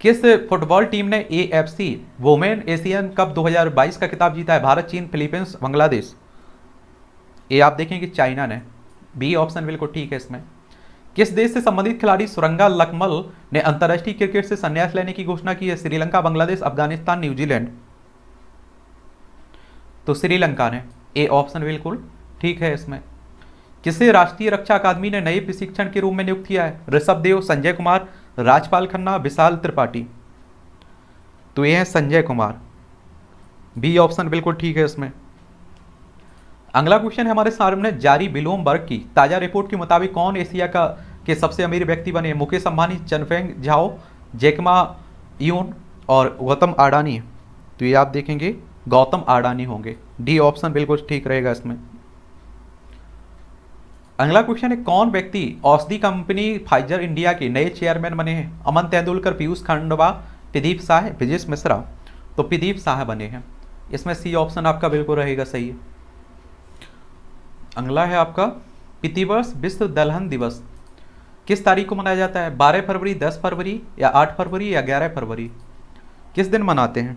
किस फुटबॉल टीम ने A F C women Asian cup 2022 का खिताब जीता है भारत चीन फिलीपींस बांग्लादेश ये आप देखेंगे चाइना ने बी ऑप्शन बिल्कुल ठीक है इसमें किस देश से संबंधित खिलाड़ी सुरंगा लकमल ने अंतर्राष्ट्रीय क्रिकेट से संन्यास लेने की घोषणा की है श्रीलंका बांग्लादेश अफगानिस्तान न्यूजीलैंड तो श्रीलंका ने ए ऑप्शन बिल्कुल ठीक है इसमें किसे राष्ट्रीय रक्षा अकादमी ने नए प्रशिक्षण के रूप में नियुक्त किया है ऋषभ देव संजय कुमार राजपाल खन्ना विशाल त्रिपाठी तो ये है संजय कुमार बी ऑप्शन बिल्कुल ठीक है इसमें अगला क्वेश्चन है हमारे सामने जारी विलोम वर्ग की ताजा रिपोर्ट के मुताबिक कौन एशिया का के सबसे अमीर व्यक्ति बने Mukesh Ambani Changpeng Zhao Jack Ma Yun और गौतम आडानी तो ये आप देखेंगे गौतम आडानी होंगे डी ऑप्शन बिल्कुल ठीक रहेगा इसमें अगला क्वेश्चन है कौन व्यक्ति औषधि कंपनी फाइजर इंडिया के नए चेयरमैन बने हैं अमन तेंदुलकर पीयूष खंडवा प्रदीप शाह ब्रिजेश मिश्रा तो प्रदीप शाह बने हैं इसमें सी ऑप्शन आपका बिल्कुल रहेगा सही अगला है आपका प्रतिवर्ष विश्व दलहन दिवस किस तारीख को मनाया जाता है 12 फरवरी 10 फरवरी या 8 फरवरी या 11 फरवरी किस दिन मनाते हैं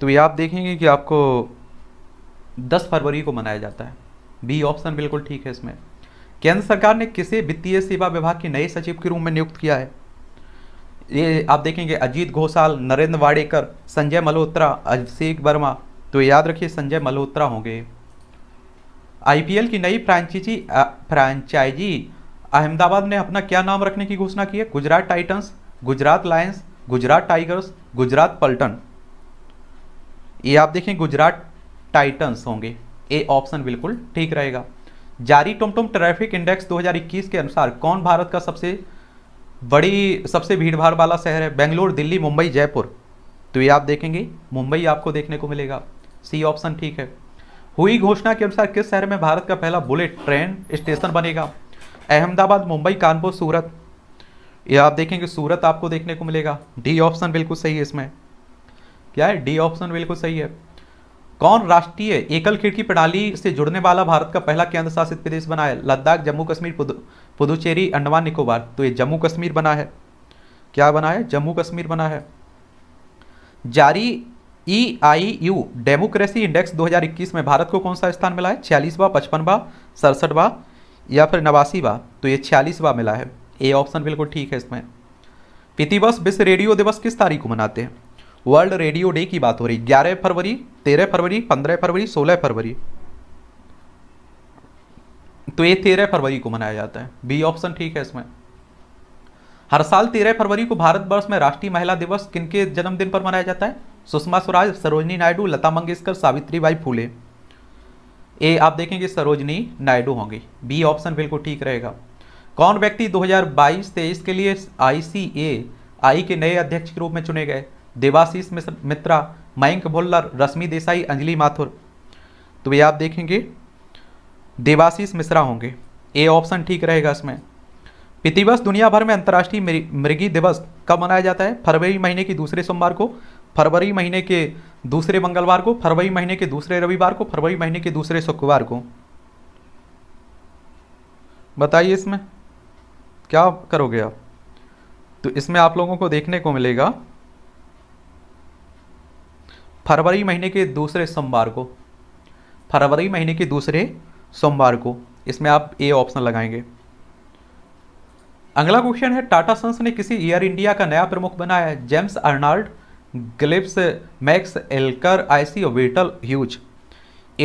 तो ये आप देखेंगे कि आपको 10 फरवरी को मनाया जाता है बी ऑप्शन बिल्कुल ठीक है इसमें केंद्र सरकार ने किसे वित्तीय सेवा विभाग के नए सचिव के रूप में नियुक्त किया है ये आप देखेंगे अजीत घोषाल नरेंद्र वाड़ेकर संजय मल्होत्रा अभिषेक वर्मा तो याद रखिए संजय मल्होत्रा होंगे आईपीएल की नई फ्रांचाइजी फ्रांचाइजी अहमदाबाद ने अपना क्या नाम रखने की घोषणा की है Gujarat Titans Gujarat Lions Gujarat Tigers Gujarat Paltan ये आप देखें गुजरात टाइटन्स होंगे ए ऑप्शन बिल्कुल ठीक रहेगा जारी टोमटोम ट्रैफिक इंडेक्स 2021 के अनुसार कौन भारत का सबसे बड़ी सबसे भीड़भाड़ वाला शहर है बेंगलोर दिल्ली मुंबई जयपुर तो ये आप देखेंगे मुंबई आपको देखने को मिलेगा सी ऑप्शन ठीक है हुई घोषणा के अनुसार किस शहर में भारत का पहला बुलेट ट्रेन स्टेशन बनेगा अहमदाबाद मुंबई कानपुर सूरत ये आप देखेंगे सूरत आपको देखने को मिलेगा डी ऑप्शन बिल्कुल सही है इसमें क्या है डी ऑप्शन बिल्कुल सही है कौन राष्ट्रीय एकल खिड़की प्रणाली से जुड़ने वाला भारत का पहला केंद्र शासित प्रदेश बना है लद्दाख जम्मू कश्मीर पुदुचेरी अंडमान निकोबार तो ये जम्मू कश्मीर बना है क्या बना है जम्मू कश्मीर बना है जारी E I U democracy index 2021 में भारत को कौन सा स्थान मिला है छियालीसवा पचपनवा सड़सठवा या फिर नवासीवा तो ये छियालीसवा मिला है ए ऑप्शन बिल्कुल ठीक है इसमें प्रतिवर्ष विश्व रेडियो दिवस किस तारीख को मनाते हैं वर्ल्ड रेडियो डे की बात हो रही ग्यारह फरवरी तेरह फरवरी पंद्रह फरवरी सोलह फरवरी तो ये तेरह फरवरी को मनाया जाता है बी ऑप्शन ठीक है इसमें हर साल तेरह फरवरी को भारतवर्ष में राष्ट्रीय महिला दिवस किनके जन्मदिन पर मनाया जाता है सुषमा स्वराज सरोजनी नायडू लता मंगेशकर सावित्री बाई फूले ए आप देखेंगे सरोजनी नायडू होंगी बी ऑप्शन बिल्कुल ठीक रहेगा कौन व्यक्ति 2022 हजार के लिए आई के नए अध्यक्ष के रूप में चुने गए देवाशीष मित्रा मयंक भोल्लर रश्मि देसाई अंजलि माथुर तो ये आप देखेंगे देवाशीष मिश्रा होंगे ए ऑप्शन ठीक रहेगा इसमें पितिवस दुनिया भर में अंतर्राष्ट्रीय मृगी दिवस कब मनाया जाता है फरवरी महीने के दूसरे सोमवार को फरवरी महीने के दूसरे मंगलवार को फरवरी महीने के दूसरे रविवार को फरवरी महीने के दूसरे शुक्रवार को बताइए इसमें क्या करोगे आप तो इसमें आप लोगों को देखने को मिलेगा फरवरी महीने के दूसरे सोमवार को फरवरी महीने के दूसरे सोमवार को इसमें आप ए ऑप्शन लगाएंगे अगला क्वेश्चन है टाटा सन्स ने किसी एयर इंडिया का नया प्रमुख बनाया है James Arnold Glips Max Elker IC और वेटल ह्यूज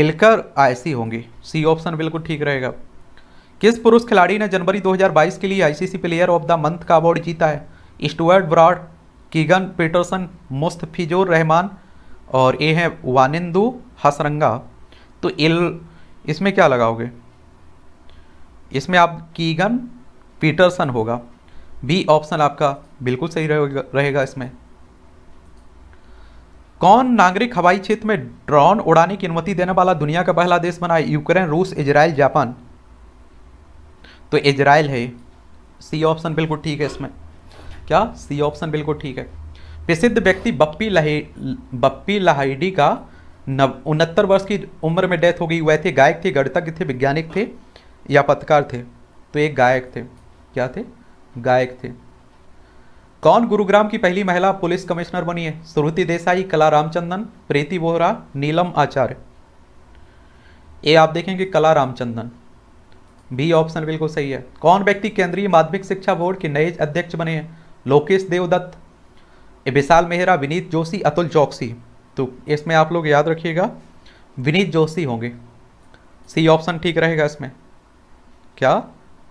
एल्कर आईसी होंगे सी ऑप्शन बिल्कुल ठीक रहेगा किस पुरुष खिलाड़ी ने जनवरी 2022 के लिए ICC player of the month का अवार्ड जीता है Stuart Broad Keegan Petersen Mustafizur Rahman और ए है वानिंदु हसरंगा तो इल इसमें क्या लगाओगे इसमें आप कीगन पीटरसन होगा बी ऑप्शन आपका बिल्कुल सही रहेगा रहेगा इसमें कौन नागरिक हवाई क्षेत्र में ड्रोन उड़ाने की अनुमति देने वाला दुनिया का पहला देश बना है यूक्रेन रूस इजराइल जापान तो इजराइल है सी ऑप्शन बिल्कुल ठीक है इसमें क्या सी ऑप्शन बिल्कुल ठीक है प्रसिद्ध व्यक्ति बप्पी लहे बप्पी लहाइडी का नव उनहत्तर वर्ष की उम्र में डेथ हो गई वह थे गायक थे गणितज्ञ थे वैज्ञानिक थे या पत्रकार थे तो एक गायक थे क्या थे गायक थे कौन गुरुग्राम की पहली महिला पुलिस कमिश्नर बनी है श्रुति देसाई कला रामचंदन प्रीति बोहरा नीलम आचार्य ये आप देखेंगे कला रामचंदन बी ऑप्शन बिल्कुल सही है कौन व्यक्ति केंद्रीय माध्यमिक शिक्षा बोर्ड के नए अध्यक्ष बने हैं लोकेश देवदत्त विशाल मेहरा विनीत जोशी अतुल चौकसी तो इसमें आप लोग याद रखिएगा विनीत जोशी होंगे सी ऑप्शन ठीक रहेगा इसमें क्या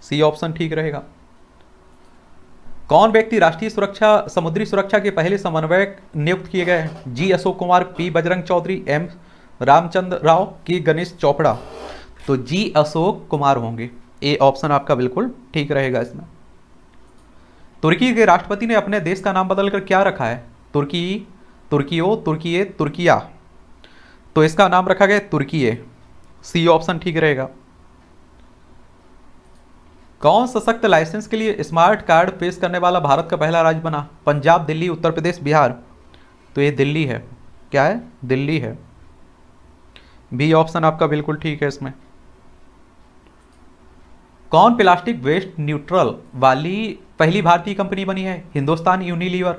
सी ऑप्शन ठीक रहेगा कौन व्यक्ति राष्ट्रीय सुरक्षा समुद्री सुरक्षा के पहले समन्वयक नियुक्त किए गए हैं G Ashok Kumar P Bajrang Chaudhary M Ramachandra Rao K Ganesh Chopra तो जी अशोक कुमार होंगे ए ऑप्शन आपका बिल्कुल ठीक रहेगा इसमें तुर्की के राष्ट्रपति ने अपने देश का नाम बदलकर क्या रखा है तुर्की तुर्कियो तुर्की तुर्किया तो इसका नाम रखा गया तुर्की सी ऑप्शन ठीक रहेगा कौन सशक्त लाइसेंस के लिए स्मार्ट कार्ड पेश करने वाला भारत का पहला राज्य बना पंजाब दिल्ली उत्तर प्रदेश बिहार तो ये दिल्ली है क्या है दिल्ली है बी ऑप्शन आपका बिल्कुल ठीक है इसमें कौन प्लास्टिक वेस्ट न्यूट्रल वाली पहली भारतीय कंपनी बनी है Hindustan Unilever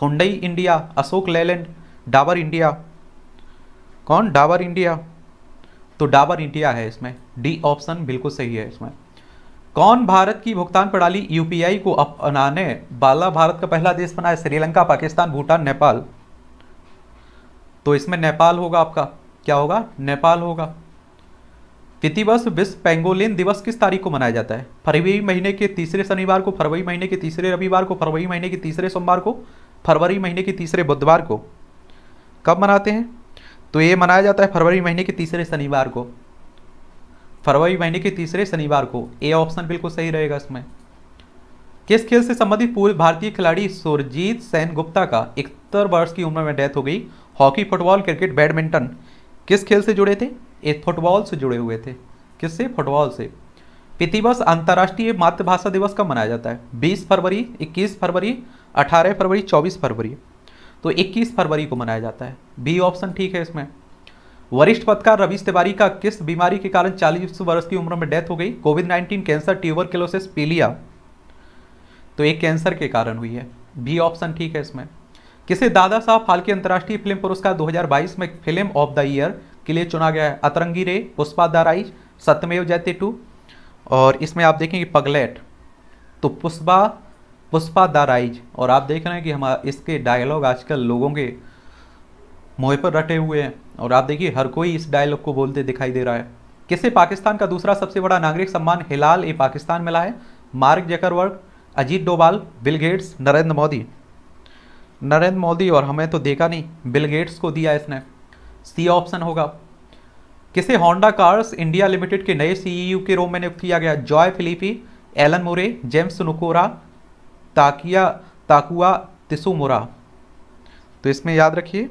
Hyundai India Ashok Leyland Dabur India कौन डाबर इंडिया तो डाबर इंडिया है इसमें डी ऑप्शन बिल्कुल सही है इसमें कौन भारत की भुगतान प्रणाली यूपीआई को अपनाने वाला भारत का पहला देश बना है श्रीलंका पाकिस्तान भूटान नेपाल तो इसमें नेपाल होगा आपका क्या होगा नेपाल होगा तिथिवश विश्व पेंगोलिन दिवस किस तारीख को मनाया जाता है फरवरी महीने के तीसरे शनिवार को फरवरी महीने के तीसरे रविवार को फरवरी महीने के तीसरे सोमवार को फरवरी महीने के तीसरे बुधवार को कब मनाते हैं तो ये मनाया जाता है फरवरी महीने के तीसरे शनिवार को फरवरी महीने के तीसरे शनिवार को ए ऑप्शन बिल्कुल सही रहेगा इसमें किस खेल से संबंधित पूर्व भारतीय खिलाड़ी सुरजीत सेन गुप्ता का इकहत्तर वर्ष की उम्र में डेथ हो गई हॉकी फुटबॉल क्रिकेट बैडमिंटन किस खेल से जुड़े थे ये फुटबॉल से जुड़े हुए थे किससे फुटबॉल से पितिवस अंतर्राष्ट्रीय मातृभाषा दिवस कब मनाया जाता है 20 फरवरी 21 फरवरी 18 फरवरी 24 फरवरी तो 21 फरवरी को मनाया जाता है बी ऑप्शन ठीक है इसमें वरिष्ठ पत्रकार रवीश तिवारी का किस बीमारी के कारण 40 वर्ष की उम्र में डेथ हो गई कोविड 19 कैंसर ट्यूबर ट्यूबरकिलोसिस पीलिया तो एक कैंसर के कारण हुई है बी ऑप्शन ठीक है इसमें किसे दादा साहब फाल्के अंतर्राष्ट्रीय फिल्म पुरस्कार 2022 में फिल्म ऑफ द ईयर के लिए चुना गया है अतरंगी रे पुष्पा दाराई सत्यमेव जयते टू और इसमें आप देखेंगे पगलेट तो पुष्पा पुष्पा दाराइज और आप देख रहे हैं कि हम इसके डायलॉग आजकल लोगों के मुँह पर रटे हुए हैं और आप देखिए हर कोई इस डायलॉग को बोलते दिखाई दे रहा है किसे पाकिस्तान का दूसरा सबसे बड़ा नागरिक सम्मान हिलाल ए पाकिस्तान मिला है Mark Zuckerberg Ajit Doval Bill Gates Narendra Modi Narendra Modi और हमें तो देखा नहीं बिल गेट्स को दिया इसने सी ऑप्शन होगा किसे होंडा कार्स इंडिया लिमिटेड के नए सीईओ e के रूप में नियुक्त किया गया Joy Philippi Alan Moore James Nukora Takiya Takua Tisumora तो इसमें याद रखिए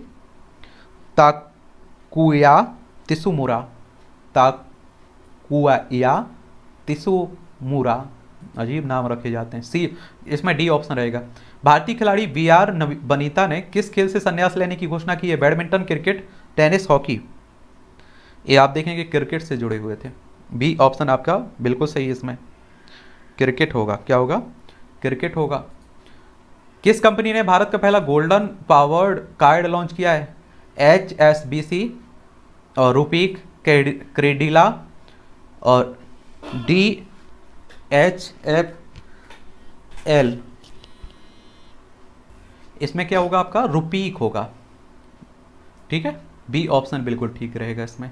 ताकुया तिसुमोरा ताकुआया तिसुमोरा अजीब नाम रखे जाते हैं सी इसमें डी ऑप्शन रहेगा भारतीय खिलाड़ी वी आर बनीता ने किस खेल से संन्यास लेने की घोषणा की है बैडमिंटन क्रिकेट टेनिस हॉकी ये आप देखेंगे क्रिकेट से जुड़े हुए थे बी ऑप्शन आपका बिल्कुल सही है इसमें क्रिकेट होगा क्या होगा क्रिकेट होगा किस कंपनी ने भारत का पहला गोल्डन पावर्ड कार्ड लॉन्च किया है एच एस बी सी और रूपीक क्रेडिला और डी एच एफ एल इसमें क्या होगा आपका रूपीक होगा ठीक है बी ऑप्शन बिल्कुल ठीक रहेगा इसमें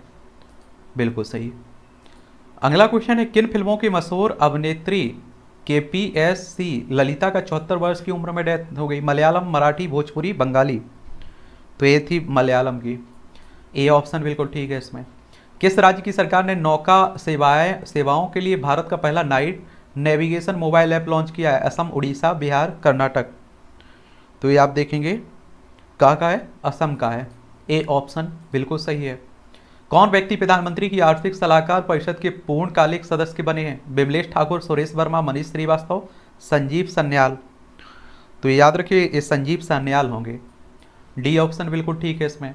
बिल्कुल सही अगला क्वेश्चन है किन फिल्मों की मशहूर अभिनेत्री के पी एस सी ललिता का चौहत्तर वर्ष की उम्र में डेथ हो गई मलयालम मराठी भोजपुरी बंगाली तो ये थी मलयालम की ए ऑप्शन बिल्कुल ठीक है इसमें किस राज्य की सरकार ने नौका सेवाएं सेवाओं के लिए भारत का पहला night navigation mobile app launch किया है असम उड़ीसा बिहार कर्नाटक तो ये आप देखेंगे कहाँ का है असम का है ए ऑप्शन बिल्कुल सही है कौन व्यक्ति प्रधानमंत्री की आर्थिक सलाहकार परिषद के पूर्णकालिक सदस्य बने हैं बिमलेश ठाकुर सुरेश वर्मा मनीष श्रीवास्तव संजीव सन्याल तो याद रखिए ये संजीव सन्याल होंगे डी ऑप्शन बिल्कुल ठीक है इसमें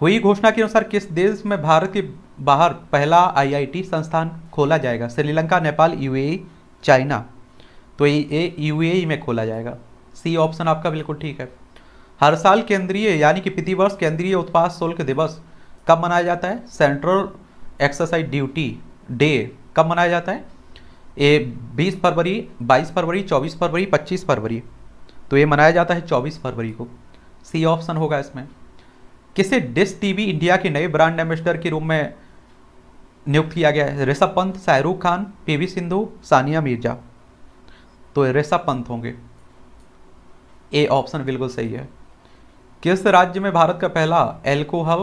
हुई घोषणा के अनुसार किस देश में भारत के बाहर पहला आईआईटी संस्थान खोला जाएगा श्रीलंका नेपाल यूएई चाइना तो ये यूएई में खोला जाएगा सी ऑप्शन आपका बिल्कुल ठीक है हर साल केंद्रीय यानी कि प्रतिवर्ष केंद्रीय उत्पाद शुल्क दिवस कब मनाया जाता है सेंट्रल एक्सरसाइज ड्यूटी डे कब मनाया जाता है ये 20 फरवरी 22 फरवरी 24 फरवरी 25 फरवरी तो ये मनाया जाता है 24 फरवरी को सी ऑप्शन होगा इसमें किसे डिस टीवी इंडिया के नए ब्रांड एम्बेसडर के रूप में नियुक्त किया गया है ऋषभ पंत शाहरुख खान पीवी सिंधु सानिया मिर्जा तो ऋषभ पंत होंगे ए ऑप्शन बिल्कुल सही है किस राज्य में भारत का पहला एल्कोहल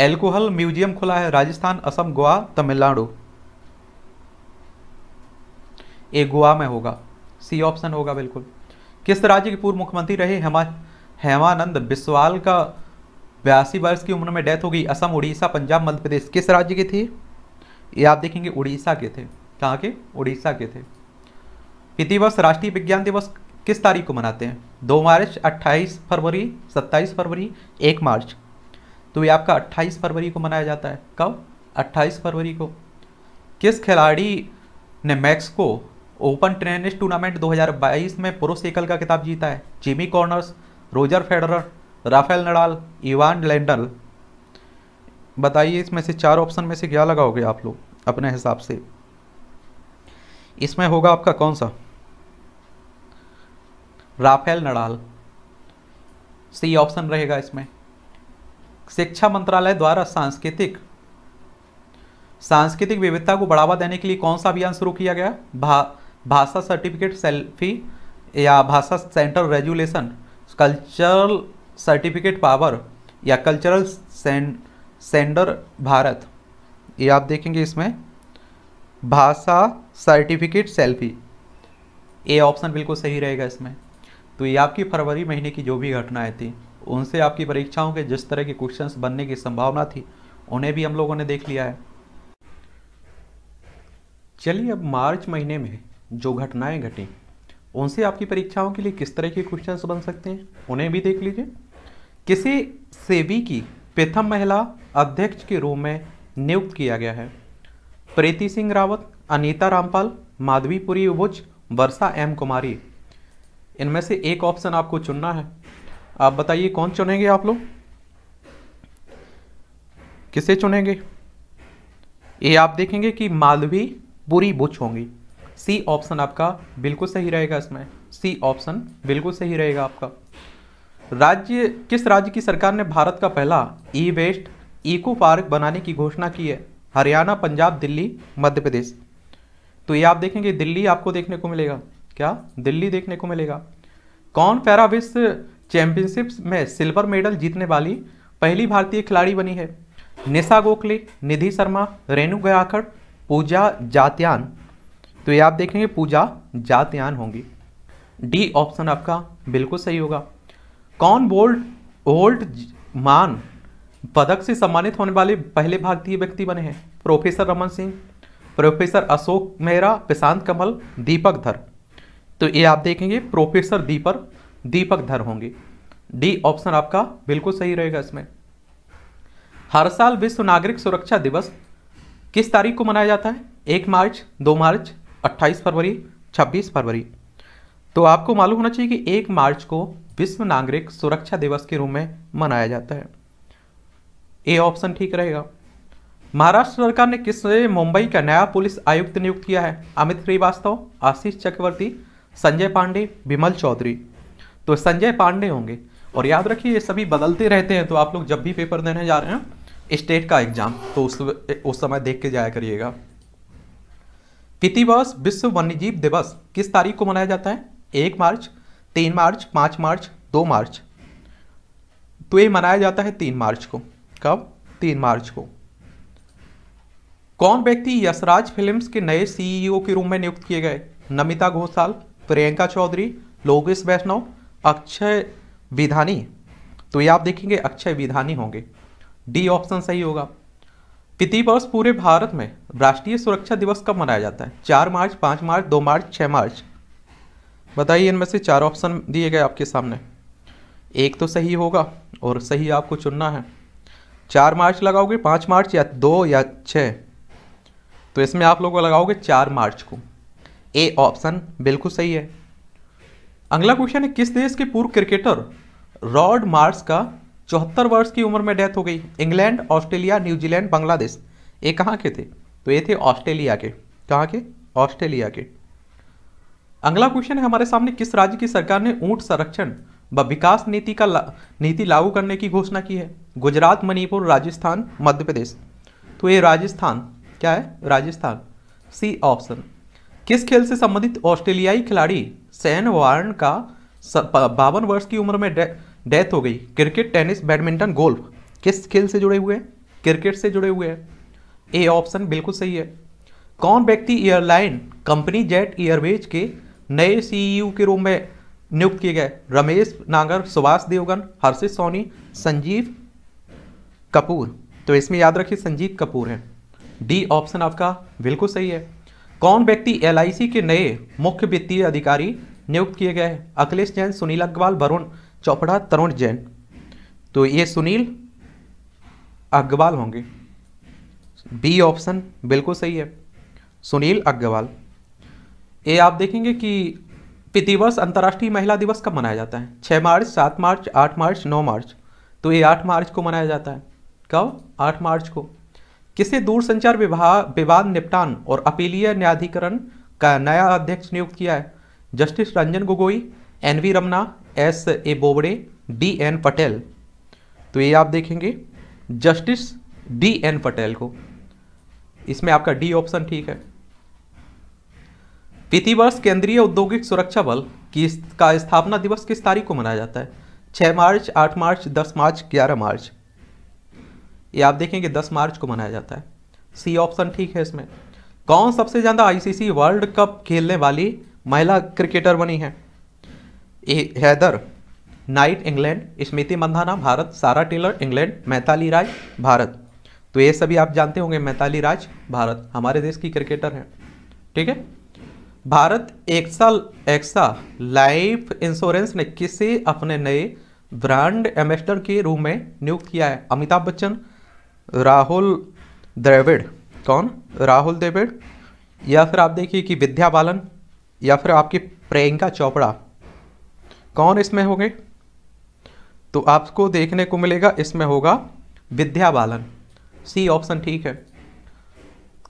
एल्कोहल म्यूजियम खुला है राजस्थान असम गोवा तमिलनाडु ए गोवा में होगा सी ऑप्शन होगा बिल्कुल किस राज्य के पूर्व मुख्यमंत्री रहे हेमा हेमानंद बिस्वाल का बयासी वर्ष की उम्र में डेथ हो गई असम उड़ीसा पंजाब मध्य प्रदेश किस राज्य के थे ये आप देखेंगे उड़ीसा के थे कहाँ के उड़ीसा के थे इसी वर्ष राष्ट्रीय विज्ञान दिवस किस तारीख को मनाते हैं दो मार्च अट्ठाईस फरवरी सत्ताईस फरवरी एक मार्च तो ये आपका अट्ठाईस फरवरी को मनाया जाता है कब अट्ठाईस फरवरी को किस खिलाड़ी ने मैक्सको ओपन टेनिस टूर्नामेंट 2022 में पुरुष एकल का खिताब जीता है Jimmy Connors Roger Federer Rafael Nadal Ivan Lendl बताइए इसमें से चार ऑप्शन में से क्या लगाओगे आप लोग अपने हिसाब से इसमें होगा आपका कौन सा राफेल नडाल सी ऑप्शन रहेगा इसमें शिक्षा मंत्रालय द्वारा सांस्कृतिक सांस्कृतिक विविधता को बढ़ावा देने के लिए कौन सा अभियान शुरू किया गया भा, भाषा सर्टिफिकेट सेल्फी या भाषा centre resolution cultural certificate power या कल्चरल सें, सेंडर भारत ये आप देखेंगे इसमें भाषा सर्टिफिकेट सेल्फी ए ऑप्शन बिल्कुल सही रहेगा इसमें तो ये आपकी फरवरी महीने की जो भी घटनाएं थी उनसे आपकी परीक्षाओं के जिस तरह के क्वेश्चंस बनने की संभावना थी उन्हें भी हम लोगों ने देख लिया है चलिए अब मार्च महीने में जो घटनाएं घटी उनसे आपकी परीक्षाओं के लिए किस तरह के क्वेश्चंस बन सकते हैं उन्हें भी देख लीजिए किसी सेवी की प्रथम महिला अध्यक्ष के रूप में नियुक्त किया गया है प्रीति सिंह रावत अनीता रामपाल माधवीपुरी उबुज वर्षा एम कुमारी इनमें से एक ऑप्शन आपको चुनना है आप बताइए कौन चुनेंगे आप लोग किसे चुनेंगे ये आप देखेंगे कि मालवी बुरी बुच होंगी सी ऑप्शन आपका बिल्कुल सही रहेगा इसमें सी ऑप्शन बिल्कुल सही रहेगा आपका राज्य किस राज्य की सरकार ने भारत का पहला ई वेस्ट इको पार्क बनाने की घोषणा की है हरियाणा पंजाब दिल्ली मध्य प्रदेश तो ये आप देखेंगे दिल्ली आपको देखने को मिलेगा क्या दिल्ली देखने को मिलेगा कौन पैरा विश्व चैंपियनशिप्स में सिल्वर मेडल जीतने वाली पहली भारतीय खिलाड़ी बनी है निशा गोखले निधि शर्मा रेणु गयाखड़ पूजा जात्यान तो ये आप देखेंगे पूजा जात्यान होंगी डी ऑप्शन आपका बिल्कुल सही होगा कौन बोल्ड ओल्ड मान पदक से सम्मानित होने वाले पहले भारतीय व्यक्ति बने हैं प्रोफेसर रमन सिंह प्रोफेसर अशोक मेहरा प्रशांत कमल दीपक धर तो ये आप देखेंगे प्रोफेसर दीपक दीपक धर होंगे डी ऑप्शन आपका बिल्कुल सही रहेगा इसमें हर साल विश्व नागरिक सुरक्षा दिवस किस तारीख को मनाया जाता है एक मार्च दो मार्च अट्ठाईस फरवरी छब्बीस फरवरी तो आपको मालूम होना चाहिए कि एक मार्च को विश्व नागरिक सुरक्षा दिवस के रूप में मनाया जाता है ए ऑप्शन ठीक रहेगा महाराष्ट्र सरकार ने किस मुंबई का नया पुलिस आयुक्त नियुक्त किया है अमित श्रीवास्तव आशीष चक्रवर्ती संजय पांडे बिमल चौधरी तो संजय पांडे होंगे और याद रखिए ये सभी बदलते रहते हैं तो आप लोग जब भी पेपर देने जा रहे हैं स्टेट का एग्जाम तो उस उस समय देख के जाया करिएगा तिथिवश विश्व वन्यजीव दिवस किस तारीख को मनाया जाता है एक मार्च तीन मार्च पाँच मार्च दो मार्च तो ये मनाया जाता है तीन मार्च को कब तीन मार्च को कौन व्यक्ति यशराज फिल्म्स के नए सीईओ e के रूप में नियुक्त किए गए नमिता घोषाल प्रियंका चौधरी लोगेश वैष्णव अक्षय विधानी तो ये आप देखेंगे अक्षय विधानी होंगे डी ऑप्शन सही होगा प्रतिवर्ष पूरे भारत में राष्ट्रीय सुरक्षा दिवस कब मनाया जाता है चार मार्च पाँच मार्च दो मार्च छः मार्च बताइए इनमें से चार ऑप्शन दिए गए आपके सामने एक तो सही होगा और सही आपको चुनना है चार मार्च लगाओगे पाँच मार्च या दो या छः तो इसमें आप लोग लगाओगे चार मार्च को ए ऑप्शन बिल्कुल सही है अगला क्वेश्चन है किस देश के पूर्व क्रिकेटर रॉड मार्स का चौहत्तर वर्ष की उम्र में डेथ हो गई इंग्लैंड ऑस्ट्रेलिया न्यूजीलैंड बांग्लादेश ये कहाँ के थे तो ये थे ऑस्ट्रेलिया के कहाँ के ऑस्ट्रेलिया के अगला क्वेश्चन है हमारे सामने किस राज्य की सरकार ने ऊंट संरक्षण व विकास नीति का ला, नीति लागू करने की घोषणा की है गुजरात मणिपुर राजस्थान मध्य प्रदेश तो ये राजस्थान क्या है राजस्थान सी ऑप्शन किस खेल से संबंधित ऑस्ट्रेलियाई खिलाड़ी सैन वार्न का बावन वर्ष की उम्र में डेथ हो गई क्रिकेट टेनिस बैडमिंटन गोल्फ किस खेल से जुड़े हुए हैं क्रिकेट से जुड़े हुए हैं ए ऑप्शन बिल्कुल सही है कौन व्यक्ति एयरलाइन कंपनी जेट एयरवेज के नए सीईओ e के रूप में नियुक्त किए गए रमेश नागर सुभाष देवगन हर्षित सोनी संजीव कपूर तो इसमें याद रखिए संजीव कपूर हैं डी ऑप्शन आपका बिल्कुल सही है कौन व्यक्ति एल के नए मुख्य वित्तीय अधिकारी नियुक्त किए गए अखिलेश जैन सुनील अग्रवाल वरुण चोपड़ा तरुण जैन तो ये सुनील अग्रवाल होंगे बी ऑप्शन बिल्कुल सही है सुनील अग्रवाल ये आप देखेंगे कि प्रतिवर्ष अंतर्राष्ट्रीय महिला दिवस कब मनाया जाता है छः मार्च सात मार्च आठ मार्च नौ मार्च तो ये आठ मार्च को मनाया जाता है कब आठ मार्च को किसे दूरसंचार विवाद निपटान और अपीलीय न्यायाधिकरण का नया अध्यक्ष नियुक्त किया है justice Ranjan Gogoi N V Ramana S A Bobde D N Patel तो ये आप देखेंगे जस्टिस डी एन पटेल को इसमें आपका डी ऑप्शन ठीक है वित्तीय वर्ष केंद्रीय औद्योगिक सुरक्षा बल की का स्थापना दिवस किस तारीख को मनाया जाता है छह मार्च आठ मार्च दस मार्च ग्यारह मार्च ये आप देखेंगे दस मार्च को मनाया जाता है सी ऑप्शन ठीक है इसमें कौन सबसे ज़्यादा आईसीसी वर्ल्ड कप खेलने वाली महिला क्रिकेटर बनी है A Heather Knight England Smriti Mandhana Bharat Sarah Taylor England Mithali Raj Bharat तो ये सभी आप जानते होंगे मैताली राज भारत हमारे देश की क्रिकेटर हैं ठीक है Bharat AXA AXA life insurance ने किसे अपने नए ब्रांड एम्बेसडर के रूप में नियुक्त किया है अमिताभ बच्चन राहुल द्रविड़ कौन राहुल द्रविड़ या फिर आप देखिए कि विद्या बालन या फिर आपकी प्रियंका चोपड़ा कौन इसमें होंगे तो आपको देखने को मिलेगा इसमें होगा विद्या बालन सी ऑप्शन ठीक है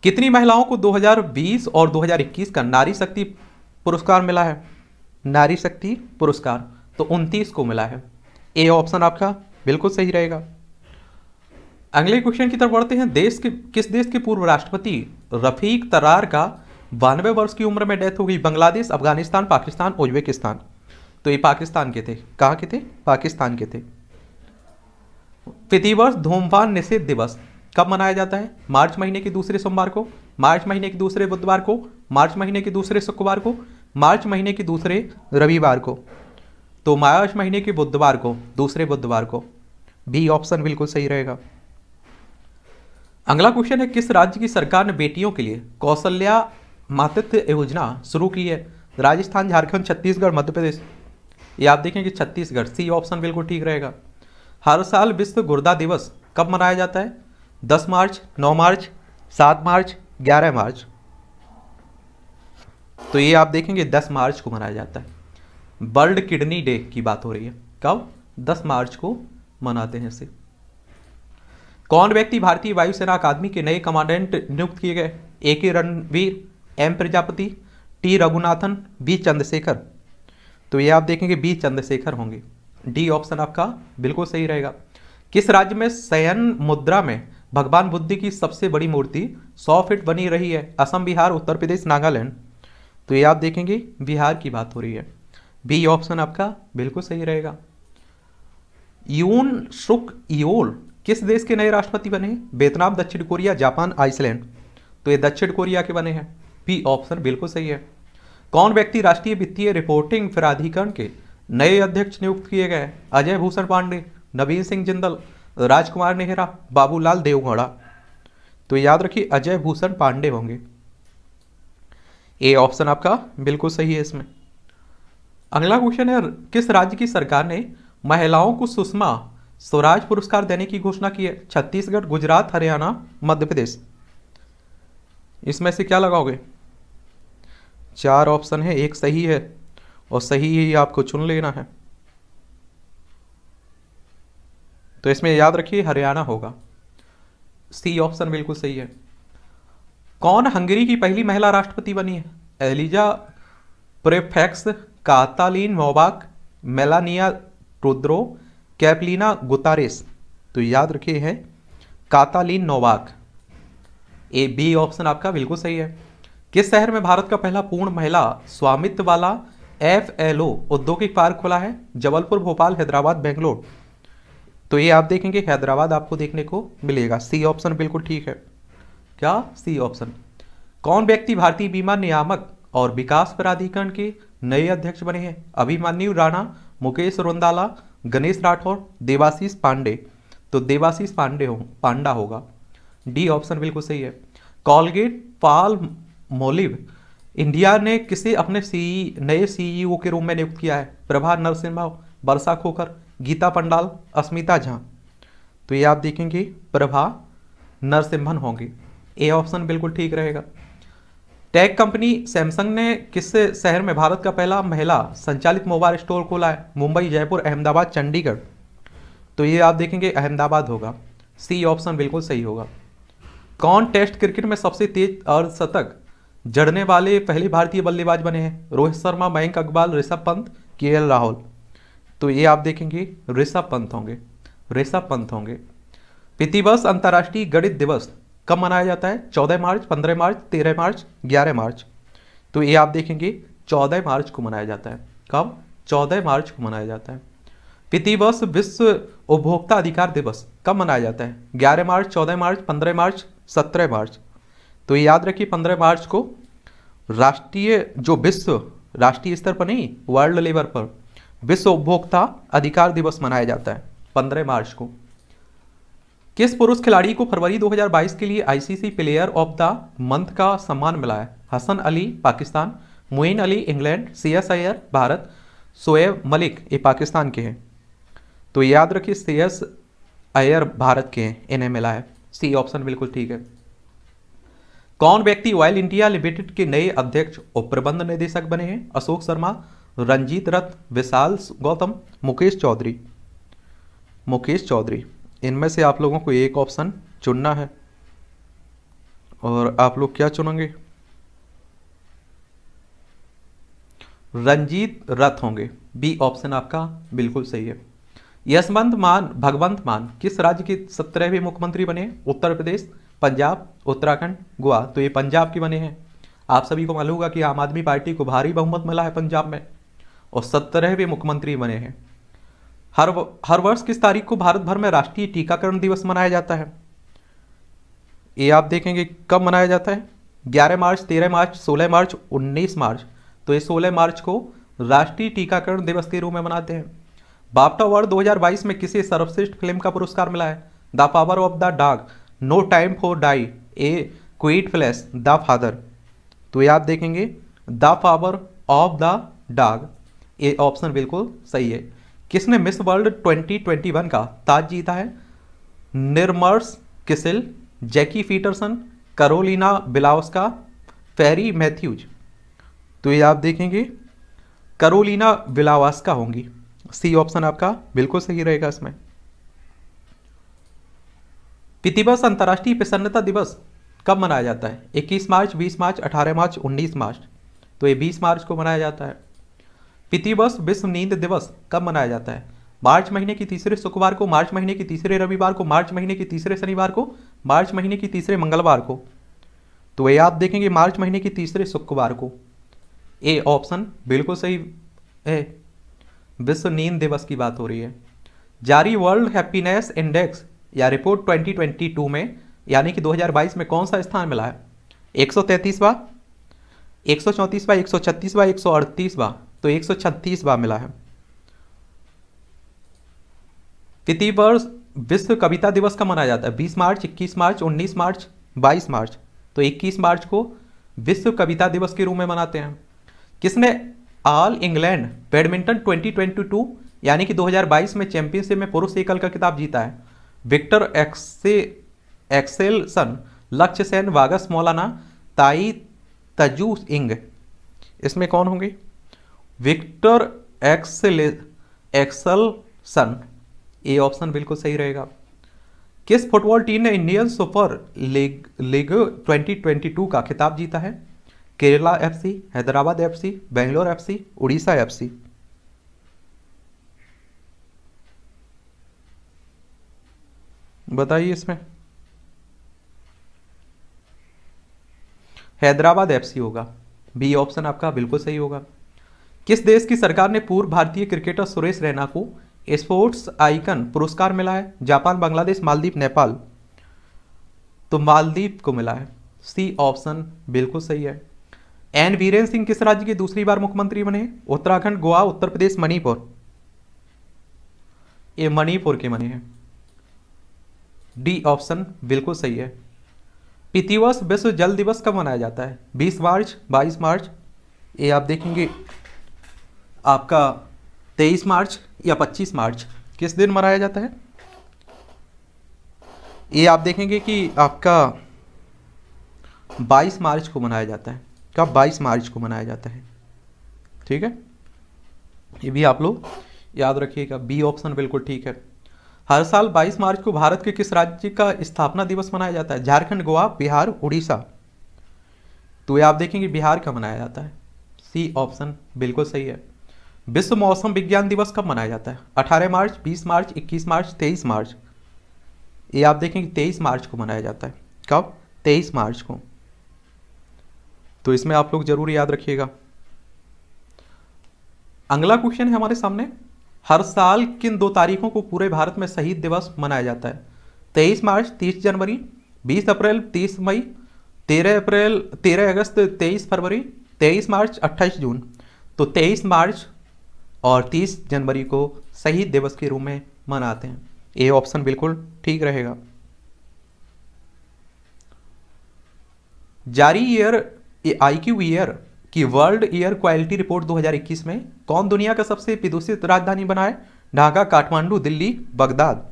कितनी महिलाओं को 2020 और 2021 का नारी शक्ति पुरस्कार मिला है नारी शक्ति पुरस्कार तो उनतीस को मिला है ए ऑप्शन आपका बिल्कुल सही रहेगा अगले क्वेश्चन की तरफ बढ़ते हैं देश के किस देश के पूर्व राष्ट्रपति रफीक तरार का बानवे वर्ष की उम्र में डेथ हो गई बांग्लादेश अफगानिस्तान पाकिस्तान उज्बेकिस्तान तो ये पाकिस्तान के थे कहाँ के थे पाकिस्तान के थे प्रतिवर्ष धूमपान निषेध दिवस कब मनाया जाता है मार्च महीने के दूसरे सोमवार को मार्च महीने के दूसरे बुधवार को मार्च महीने के दूसरे शुक्रवार को मार्च महीने के दूसरे रविवार को तो मार्च महीने के बुधवार को दूसरे बुधवार को बी ऑप्शन बिल्कुल सही रहेगा अगला क्वेश्चन है किस राज्य की सरकार ने बेटियों के लिए कौशल्या मातृत्व योजना शुरू की है राजस्थान झारखंड छत्तीसगढ़ मध्य प्रदेश ये आप देखें कि छत्तीसगढ़ सी ऑप्शन बिल्कुल ठीक रहेगा हर साल विश्व गुर्दा दिवस कब मनाया जाता है दस मार्च नौ मार्च सात मार्च ग्यारह मार्च तो ये आप देखेंगे दस मार्च को मनाया जाता है वर्ल्ड किडनी डे की बात हो रही है कब दस मार्च को मनाते हैं सिर्फ कौन व्यक्ति भारतीय वायुसेना अकादमी के नए कमांडेंट नियुक्त किए गए A K Ranveer M Prajapati T Raghunathan B Chandrashekhar तो ये आप देखेंगे बी चंद्रशेखर होंगे डी ऑप्शन आपका बिल्कुल सही रहेगा किस राज्य में सयन मुद्रा में भगवान बुद्ध की सबसे बड़ी मूर्ति सौ फीट बनी रही है असम बिहार उत्तर प्रदेश नागालैंड तो ये आप देखेंगे बिहार की बात हो रही है बी ऑप्शन आपका बिल्कुल सही रहेगा यून शुक योल किस देश के नए राष्ट्रपति बने हैं वियतनाम दक्षिण कोरिया जापान आइसलैंड तो ये दक्षिण कोरिया के बने हैं पी ऑप्शन बिल्कुल सही है कौन व्यक्ति राष्ट्रीय वित्तीय रिपोर्टिंग प्राधिकरण के नए अध्यक्ष नियुक्त किए गए अजय भूषण पांडे नवीन सिंह जिंदल राजकुमार नेहरा बाबूलाल देवगौड़ा तो याद रखिए अजय भूषण पांडे होंगे ए ऑप्शन आपका बिल्कुल सही है इसमें अगला क्वेश्चन है किस राज्य की सरकार ने महिलाओं को सुषमा स्वराज पुरस्कार देने की घोषणा की है छत्तीसगढ़ गुजरात हरियाणा मध्य प्रदेश इसमें से क्या लगाओगे चार ऑप्शन है एक सही है और सही ही आपको चुन लेना है तो इसमें याद रखिए हरियाणा होगा सी ऑप्शन बिल्कुल सही है कौन हंगरी की पहली महिला राष्ट्रपति बनी है एलिजा प्रेफेक्स कातालीन मोबाक मेलानिया रुद्रो कैपलिना गुतारेस तो याद रखिए है Katalin Novak A B option आपका बिल्कुल सही है किस शहर में भारत का पहला पूर्ण महिला स्वामित्व वाला एफ एल ओ औद्योगिक पार्क खुला है जबलपुर भोपाल हैदराबाद बेंगलोर तो ये आप देखेंगे हैदराबाद आपको देखने को मिलेगा सी ऑप्शन बिल्कुल ठीक है क्या सी ऑप्शन कौन व्यक्ति भारतीय बीमा नियामक और विकास प्राधिकरण के नए अध्यक्ष बने हैं अभिमन्यु राणा मुकेश रोंदाला गणेश राठौर देवाशीष पांडे तो देवाशीष पांडे हो पांडा होगा डी ऑप्शन बिल्कुल सही है कॉलगेट पाल मोलिव इंडिया ने किसे अपने सी नए सीईओ e के रूप में नियुक्त किया है प्रभा नरसिम्हा वर्षा खोकर गीता पंडाल अस्मिता झा तो ये आप देखेंगे प्रभा नरसिम्हन होंगे ए ऑप्शन बिल्कुल ठीक रहेगा टैग कंपनी सैमसंग ने किस शहर में भारत का पहला महिला संचालित मोबाइल स्टोर खोला है मुंबई जयपुर अहमदाबाद चंडीगढ़ तो ये आप देखेंगे अहमदाबाद होगा सी ऑप्शन बिल्कुल सही होगा कौन टेस्ट क्रिकेट में सबसे तेज अर्धशतक जड़ने वाले पहले भारतीय बल्लेबाज बने हैं रोहित शर्मा मयंक अग्रवाल ऋषभ पंत के राहुल तो ये आप देखेंगे ऋषभ पंत होंगे ऋषभ पंत होंगे पितिवस अंतर्राष्ट्रीय गणित दिवस कब मनाया जाता है चौदह मार्च पंद्रह मार्च तेरह मार्च ग्यारह मार्च तो ये आप देखेंगे चौदह मार्च को मनाया जाता है कब चौदह मार्च को मनाया जाता है वर्ष विश्व उपभोक्ता अधिकार दिवस कब मनाया जाता है ग्यारह मार्च चौदह मार्च पंद्रह मार्च सत्रह मार्च तो ये याद रखिए पंद्रह मार्च को राष्ट्रीय जो विश्व राष्ट्रीय स्तर पर नहीं वर्ल्ड लेवल पर विश्व उपभोक्ता अधिकार दिवस मनाया जाता है पंद्रह मार्च को किस पुरुष खिलाड़ी को फरवरी 2022 के लिए ICC player of the month का सम्मान मिला है Hasan Ali Pakistan Moeen Ali England C S Iyer Bharat Shoaib Malik ये पाकिस्तान के हैं तो याद रखिए सी एस अयर भारत के हैं इन्हें मिला है सी ऑप्शन बिल्कुल ठीक है कौन व्यक्ति ऑयल इंडिया लिमिटेड के नए अध्यक्ष और प्रबंध निदेशक बने हैं अशोक शर्मा रंजीत रथ विशाल गौतम मुकेश चौधरी मुकेश चौधरी इनमें से आप लोगों को एक ऑप्शन चुनना है और आप लोग क्या चुनेंगे रंजीत रथ होंगे बी ऑप्शन आपका बिल्कुल सही है यशवंत मान भगवंत मान किस राज्य के सत्रहवें मुख्यमंत्री बने उत्तर प्रदेश पंजाब उत्तराखंड गोवा तो ये पंजाब के बने हैं आप सभी को मालूम होगा कि आम आदमी पार्टी को भारी बहुमत मिला है पंजाब में और सत्रहवें मुख्यमंत्री बने हैं हर हर वर्ष किस तारीख को भारत भर में राष्ट्रीय टीकाकरण दिवस मनाया जाता है ये आप देखेंगे कब मनाया जाता है 11 मार्च 13 मार्च 16 मार्च 19 मार्च तो ये 16 मार्च को राष्ट्रीय टीकाकरण दिवस के रूप में मनाते हैं बाफ्टा अवार्ड 2022 में किसी सर्वश्रेष्ठ फिल्म का पुरस्कार मिला है the power of the dark no time for die a quit flash the father तो ये आप देखेंगे द पावर ऑफ द डाग ये ऑप्शन बिल्कुल सही है किसने मिस वर्ल्ड 2021 का ताज जीता है निर्मर्स किसिल Jackie Peterson Karolina Bielawska Ferry Matthews तो ये आप देखेंगे करोलिना बिलावास्का होंगी सी ऑप्शन आपका बिल्कुल सही रहेगा इसमें प्रतिवर्ष अंतर्राष्ट्रीय प्रसन्नता दिवस कब मनाया जाता है 21 मार्च 20 मार्च 18 मार्च 19 मार्च तो ये 20 मार्च को मनाया जाता है पितिवर्ष विश्व नींद दिवस कब मनाया जाता है मार्च महीने की तीसरे शुक्रवार को मार्च महीने की तीसरे रविवार को मार्च महीने की तीसरे शनिवार को मार्च महीने की तीसरे मंगलवार को तो ये आप देखेंगे मार्च महीने की तीसरे शुक्रवार को ए ऑप्शन बिल्कुल सही है विश्व नींद दिवस की बात हो रही है जारी वर्ल्ड हैप्पीनेस इंडेक्स या रिपोर्ट 2022 में यानी कि 2022 में कौन सा स्थान मिला है एक सौ तैंतीसवा एक सौ चौंतीसवा एक सौ छत्तीसवा एक सौ अड़तीसवा तो एक बार मिला है प्रति वर्ष विश्व कविता दिवस का मनाया जाता है बीस मार्च इक्कीस मार्च उन्नीस मार्च बाईस मार्च तो इक्कीस मार्च को विश्व कविता दिवस के रूप में मनाते हैं किसने ऑल इंग्लैंड बैडमिंटन 2022 यानी कि 2022 में चैंपियनशिप में पुरुष एकल का किताब जीता है विक्टर एक्से एक्सेलसन लक्ष्य सेन वागस मौलाना ताई तजू इंग इसमें कौन होंगे Victor Axle Axelsen A option बिल्कुल सही रहेगा किस फुटबॉल टीम ने इंडियन सुपर लीग लीग 2022 का खिताब जीता है Kerala FC Hyderabad FC Bangalore FC Odisha FC बताइए इसमें हैदराबाद एफसी होगा बी ऑप्शन आपका बिल्कुल सही होगा किस देश की सरकार ने पूर्व भारतीय क्रिकेटर सुरेश रैना को स्पोर्ट्स आइकन पुरस्कार मिला है जापान बांग्लादेश मालदीप नेपाल तो मालदीप को मिला है सी ऑप्शन बिल्कुल सही है एन वीरेन सिंह किस राज्य के दूसरी बार मुख्यमंत्री बने उत्तराखंड गोवा उत्तर प्रदेश मणिपुर ये मणिपुर के बने हैं डी ऑप्शन बिल्कुल सही है पितिवस विश्व जल दिवस कब मनाया जाता है 20 मार्च 22 मार्च ये आप देखेंगे आपका तेईस मार्च या पच्चीस मार्च किस दिन मनाया जाता है ये आप देखेंगे कि आपका 22 मार्च को मनाया जाता है कब 22 मार्च को मनाया जाता है ठीक है ये भी आप लोग याद रखिएगा बी ऑप्शन बिल्कुल ठीक है हर साल 22 मार्च को भारत के किस राज्य का स्थापना दिवस मनाया जाता है झारखंड गोवा बिहार उड़ीसा तो ये आप देखेंगे बिहार का मनाया जाता है सी ऑप्शन बिल्कुल सही है विश्व मौसम विज्ञान दिवस कब मनाया जाता है 18 मार्च 20 मार्च 21 मार्च 23 मार्च ये आप देखेंगे तेईस मार्च को मनाया जाता है कब तेईस मार्च को तो इसमें आप लोग जरूर याद रखिएगा अगला क्वेश्चन है हमारे सामने हर साल किन दो तारीखों को पूरे भारत में शहीद दिवस मनाया जाता है तेईस मार्च तीस जनवरी बीस अप्रैल तीस मई तेरह अप्रैल तेरह अगस्त तेईस फरवरी तेईस मार्च अट्ठाईस जून तो तेईस मार्च और 30 जनवरी को शहीद दिवस के रूप में मनाते हैं ये ऑप्शन बिल्कुल ठीक रहेगा जारी ईयर आई क्यू ईयर की वर्ल्ड ईयर क्वालिटी रिपोर्ट 2021 में कौन दुनिया का सबसे प्रदूषित राजधानी बना है ढाका काठमांडू दिल्ली बगदाद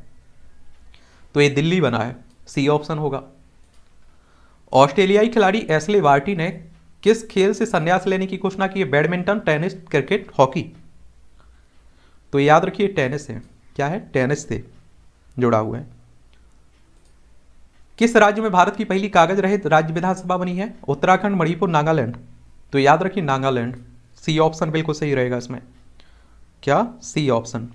तो ये दिल्ली बना है सी ऑप्शन होगा ऑस्ट्रेलियाई खिलाड़ी एसले वार्टी ने किस खेल से संन्यास लेने की घोषणा की है बैडमिंटन टेनिस क्रिकेट हॉकी तो याद रखिए टेनिस है क्या है टेनिस से जुड़ा हुआ है किस राज्य में भारत की पहली कागज रहित राज्य विधानसभा बनी है उत्तराखंड मणिपुर नागालैंड तो याद रखिए नागालैंड सी ऑप्शन बिल्कुल सही रहेगा इसमें क्या सी ऑप्शन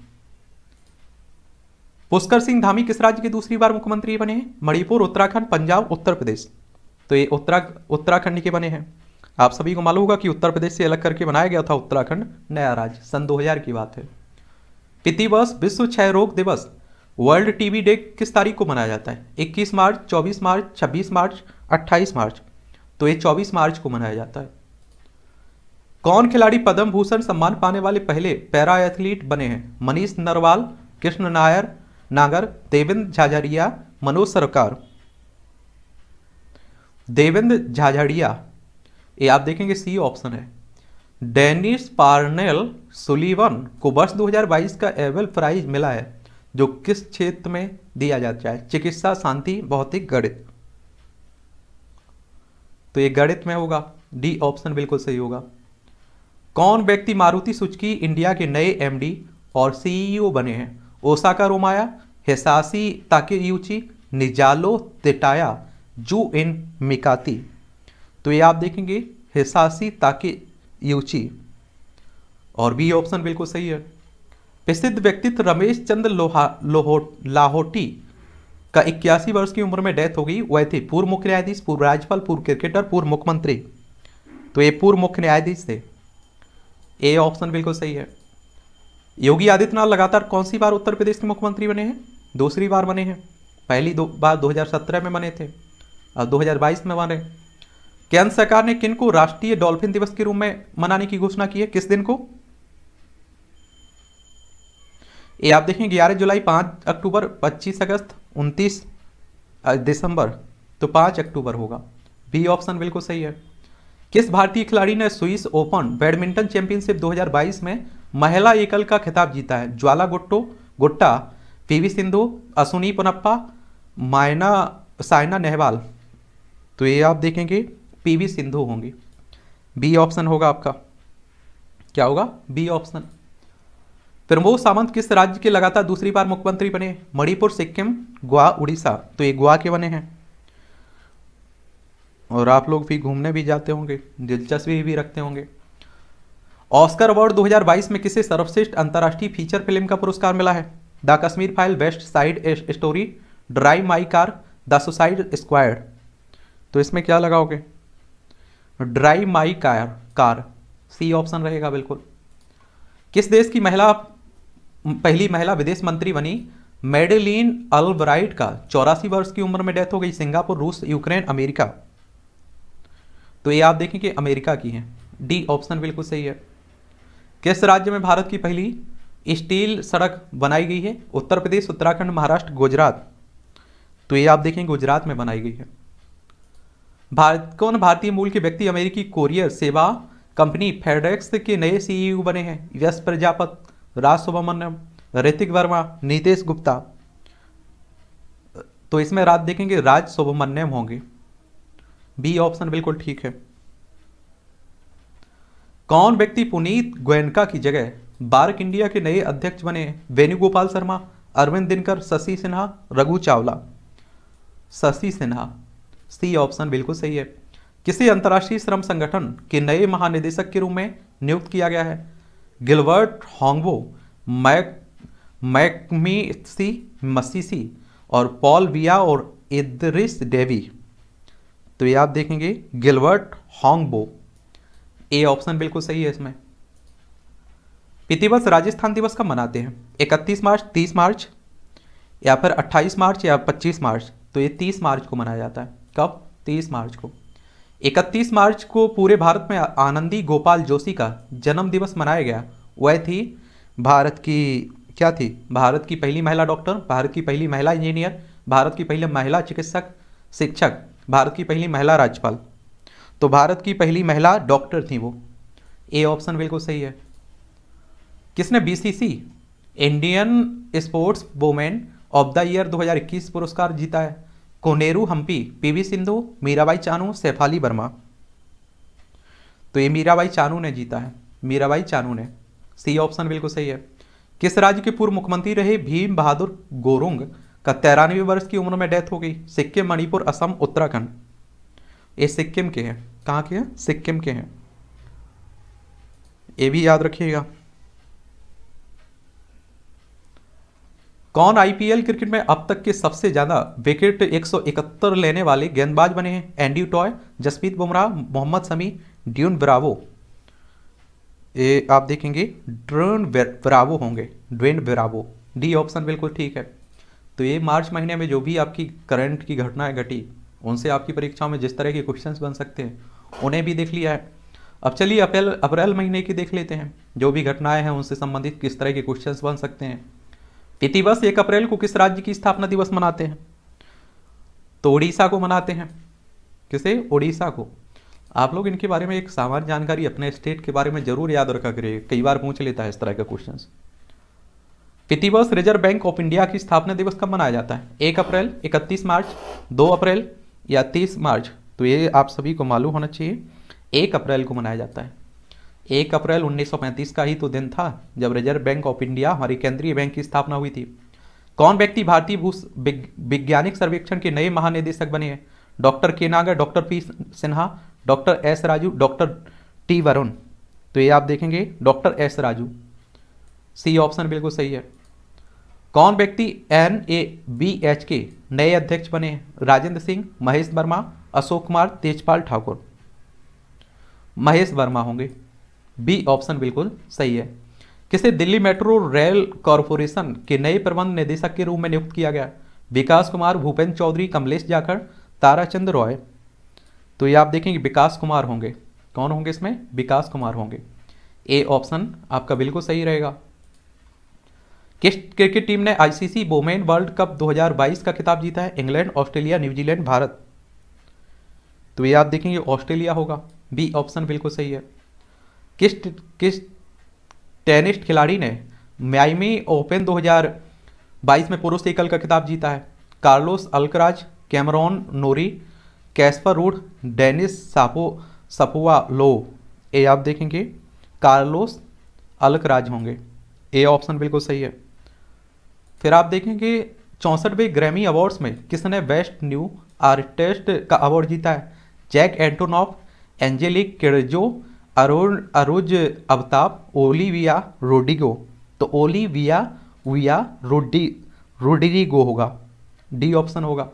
पुष्कर सिंह धामी किस राज्य के दूसरी बार मुख्यमंत्री बने हैं मणिपुर उत्तराखंड पंजाब उत्तर प्रदेश तो ये उत्तरा उत्तराखंड के बने हैं आप सभी को मालूम होगा कि उत्तर प्रदेश से अलग करके बनाया गया था उत्तराखंड नया राज्य सन 2000 की बात है पितिवर्ष विश्व क्षय रोग दिवस वर्ल्ड टीवी डे किस तारीख को मनाया जाता है 21 मार्च 24 मार्च 26 मार्च 28 मार्च तो ये 24 मार्च को मनाया जाता है कौन खिलाड़ी पद्म भूषण सम्मान पाने वाले पहले पैरा एथलीट बने हैं मनीष नरवाल कृष्ण नायर नागर देवेंद्र झाझड़िया मनोज सरकार देवेंद्र झाझड़िया ये आप देखेंगे सी ऑप्शन है डेनिस पार्नेल सुलीवन को वर्ष 2022 का एवेल प्राइज मिला है जो किस क्षेत्र में दिया जाता है चिकित्सा शांति भौतिक गणित तो ये गणित में होगा डी ऑप्शन बिल्कुल सही होगा कौन व्यक्ति मारुति सुचकी इंडिया के नए एमडी और सीईओ बने हैं ओसाका रोमाया ताकि यूची निजालो तिटाया जू इन मिकाती तो ये आप देखेंगे हिसासी ताकि यूची और बी ऑप्शन बिल्कुल सही है प्रसिद्ध व्यक्तित्व रमेश चंद्र लोहा लोहो लाहोटी का इक्यासी वर्ष की उम्र में डेथ हो गई वह थे पूर्व मुख्य न्यायाधीश पूर्व राज्यपाल पूर्व क्रिकेटर पूर्व मुख्यमंत्री तो ये पूर्व मुख्य न्यायाधीश थे ए ऑप्शन बिल्कुल सही है योगी आदित्यनाथ लगातार कौन सी बार उत्तर प्रदेश के मुख्यमंत्री बने हैं दूसरी बार बने हैं पहली दो बार 2017 में बने थे और 2022 में बने केंद्र सरकार ने किन को राष्ट्रीय डॉल्फिन दिवस के रूप में मनाने की घोषणा की है किस दिन को ये आप देखें ग्यारह जुलाई पांच अक्टूबर पच्चीस अगस्त उनतीस दिसंबर तो पांच अक्टूबर होगा बी ऑप्शन बिल्कुल सही है किस भारतीय खिलाड़ी ने स्विस ओपन बैडमिंटन चैंपियनशिप 2022 में महिला एकल का खिताब जीता है ज्वाला गुट्टो गुट्टा पीवी सिंधु अश्विनी पोनप्पा मायना साइना नेहवाल तो ये आप देखेंगे पीवी सिंधु होंगी बी ऑप्शन होगा आपका क्या होगा बी ऑप्शन प्रमोद सावंत किस राज्य के लगातार दूसरी बार मुख्यमंत्री बने मणिपुर सिक्किम गोवा उड़ीसा तो ये गोवा के बने हैं और आप लोग भी घूमने भी जाते होंगे दिलचस्पी भी रखते होंगे ऑस्कर अवार्ड 2022 में किसे सर्वश्रेष्ठ अंतर्राष्ट्रीय फीचर फिल्म का पुरस्कार मिला है the Kashmir file best side story drive my car the suicide square तो इसमें क्या लगाओगे drive my car car C option रहेगा बिल्कुल किस देश की महिला पहली महिला विदेश मंत्री बनी मेडेलिन अल्ब्राइट का चौरासी वर्ष की उम्र में डेथ हो गई सिंगापुर रूस यूक्रेन अमेरिका तो ये आप देखें कि अमेरिका की है डी ऑप्शन बिल्कुल सही है किस राज्य में भारत की पहली स्टील सड़क बनाई गई है उत्तर प्रदेश उत्तराखंड महाराष्ट्र गुजरात तो ये आप देखें गुजरात में बनाई गई है भारत कौन भारतीय मूल के व्यक्ति अमेरिकी कोरियर सेवा कंपनी फेडरेक्स के नए सीईओ e बने हैं यश प्रजापत राज ऋतिक वर्मा नीतेश गुप्ता तो इसमें रात देखेंगे राज सुब्रमण्यम होंगे बी ऑप्शन बिल्कुल ठीक है कौन व्यक्ति पुनीत गोयनका की जगह बार्क इंडिया के नए अध्यक्ष बने वेणुगोपाल शर्मा अरविंद दिनकर शशि सिन्हा रघु चावला शशि सिन्हा सी ऑप्शन बिल्कुल सही है किसी अंतर्राष्ट्रीय श्रम संगठन के नए महानिदेशक के रूप में नियुक्त किया गया है गिलबर्ट हॉन्गवो मैक मैकमीसी मसीसी और पॉल विया और इद्रिस डेवी तो ये आप देखेंगे गिलबर्ट हॉन्गबो ए ऑप्शन बिल्कुल सही है इसमें पितिवस राजस्थान दिवस कब मनाते हैं 31 मार्च 30 मार्च या फिर 28 मार्च या 25 मार्च तो ये 30 मार्च को मनाया जाता है कब 30 मार्च को 31 मार्च को पूरे भारत में आनंदी गोपाल जोशी का जन्म दिवस मनाया गया वह थी भारत की क्या थी भारत की पहली महिला डॉक्टर भारत की पहली महिला इंजीनियर भारत की पहली महिला चिकित्सक शिक्षक भारत की पहली महिला राज्यपाल तो भारत की पहली महिला डॉक्टर थी वो ए ऑप्शन बिल्कुल सही है किसने BBC Indian sports women of the year 2021 पुरस्कार जीता है कोनेरू हम्पी पीवी सिंधु मीराबाई चानू शेफाली वर्मा तो ये मीराबाई चानू ने जीता है मीराबाई चानू ने सी ऑप्शन बिल्कुल सही है किस राज्य के पूर्व मुख्यमंत्री रहे भीम बहादुर गोरुंग का तिरानवे वर्ष की उम्र में डेथ हो गई सिक्किम मणिपुर असम उत्तराखंड ये सिक्किम के हैं कहाँ के हैं सिक्किम के हैं ये भी याद रखिएगा कौन आईपीएल क्रिकेट में अब तक के सबसे ज्यादा विकेट 171 लेने वाले गेंदबाज बने हैं Andy Tye Jasprit Bumrah Mohammad Shami Dwayne Bravo ये आप देखेंगे ड्रोन ब्रावो होंगे ड्वेन ब्रावो डी ऑप्शन बिल्कुल ठीक है तो ये मार्च महीने में जो भी आपकी करंट की घटनाएं घटी उनसे आपकी परीक्षाओं में जिस तरह के क्वेश्चंस बन सकते हैं उन्हें भी देख लिया है अब चलिए अप्रैल अप्रैल महीने की देख लेते हैं जो भी घटनाएं हैं उनसे संबंधित किस तरह के क्वेश्चंस बन सकते हैं प्रतिवर्ष एक अप्रैल को किस राज्य की स्थापना दिवस मनाते हैं तो उड़ीसा को मनाते हैं किसे उड़ीसा को आप लोग इनके बारे में एक सामान्य जानकारी अपने स्टेट के बारे में जरूर याद रखा करिए कई बार पूछ लेता है इस तरह का क्वेश्चन प्रतिवर्ष रिजर्व बैंक ऑफ इंडिया की स्थापना दिवस कब मनाया जाता है एक अप्रैल इकतीस मार्च दो अप्रैल या तीस मार्च तो ये आप सभी को मालूम होना चाहिए एक अप्रैल को मनाया जाता है एक अप्रैल 1935 का ही तो दिन था जब रिजर्व बैंक ऑफ इंडिया हमारी केंद्रीय बैंक की स्थापना हुई थी कौन व्यक्ति भारतीय भू वैज्ञानिक सर्वेक्षण के नए महानिदेशक बने हैं doctor K Nagar doctor P Sinha doctor S Raju doctor T Varun तो ये आप देखेंगे doctor S Raju C option बिल्कुल सही है कौन व्यक्ति एन ए बी एच के नए अध्यक्ष बने राजेंद्र सिंह महेश वर्मा अशोक कुमार तेजपाल ठाकुर महेश वर्मा होंगे बी ऑप्शन बिल्कुल सही है किसे दिल्ली मेट्रो रेल कॉरपोरेशन के नए प्रबंध निदेशक के रूप में नियुक्त किया गया विकास कुमार भूपेंद्र चौधरी कमलेश जाखड़ ताराचंद रॉय तो ये आप देखेंगे विकास कुमार होंगे कौन होंगे इसमें विकास कुमार होंगे ए ऑप्शन आपका बिल्कुल सही रहेगा किस क्रिकेट टीम ने आईसीसी वोमेन वर्ल्ड कप 2022 का खिताब जीता है इंग्लैंड ऑस्ट्रेलिया न्यूजीलैंड भारत तो ये आप देखेंगे ऑस्ट्रेलिया होगा बी ऑप्शन बिल्कुल सही है किस किस टेनिस्ट खिलाड़ी ने म्यामी ओपन 2022 में पुरुष एकल का खिताब जीता है Carlos Alcaraz Cameron Norrie Casper Ruud Denis सापो सपुआ लो ए आप देखेंगे कार्लोस अल्कराज होंगे ए ऑप्शन बिल्कुल सही है फिर आप देखेंगे चौंसठवें ग्रैमी अवार्ड्स में किसने बेस्ट न्यू आर्टिस्ट का अवार्ड जीता है Jack Antonoff Angelique Kidjo Arooj Arooj Aftab Olivia Rodrigo तो ओलिविया विया रोडी रोडिगो होगा डी ऑप्शन होगा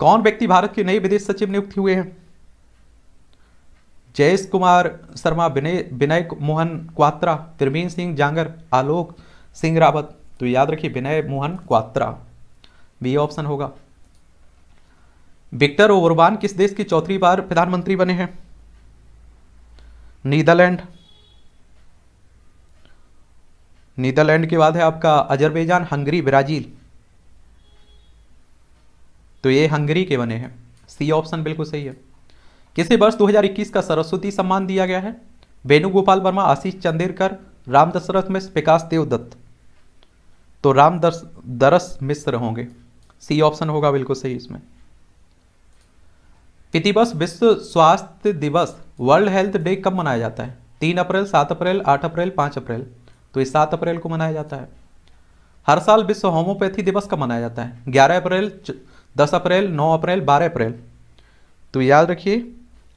कौन व्यक्ति भारत के नए विदेश सचिव नियुक्त हुए हैं जयेश कुमार शर्मा विनय विनय मोहन क्वात्रा त्रिवीन सिंह जांगर आलोक सिंह रावत तो याद रखिए विनय मोहन क्वात्रा बी ऑप्शन होगा विक्टर ओवरबान किस देश के चौथी बार प्रधानमंत्री बने हैं नीदरलैंड नीदरलैंड के बाद है आपका अजरबैजान हंगरी ब्राज़ील तो ये हंगरी के बने हैं सी ऑप्शन बिल्कुल सही है किसे वर्ष 2021 का सरस्वती सम्मान दिया गया है वेणुगोपाल वर्मा आशीष चंदेरकर राम दशरथ मिश्र विकास देवदत्त तो राम दस दरस मिश्र होंगे सी ऑप्शन होगा बिल्कुल सही इसमें प्रतिवर्ष विश्व स्वास्थ्य दिवस वर्ल्ड हेल्थ डे कब मनाया जाता है तीन अप्रैल सात अप्रैल आठ अप्रैल पाँच अप्रैल तो ये सात अप्रैल को मनाया जाता है हर साल विश्व होम्योपैथी दिवस कब मनाया जाता है ग्यारह अप्रैल दस अप्रैल नौ अप्रैल बारह अप्रैल तो याद रखिए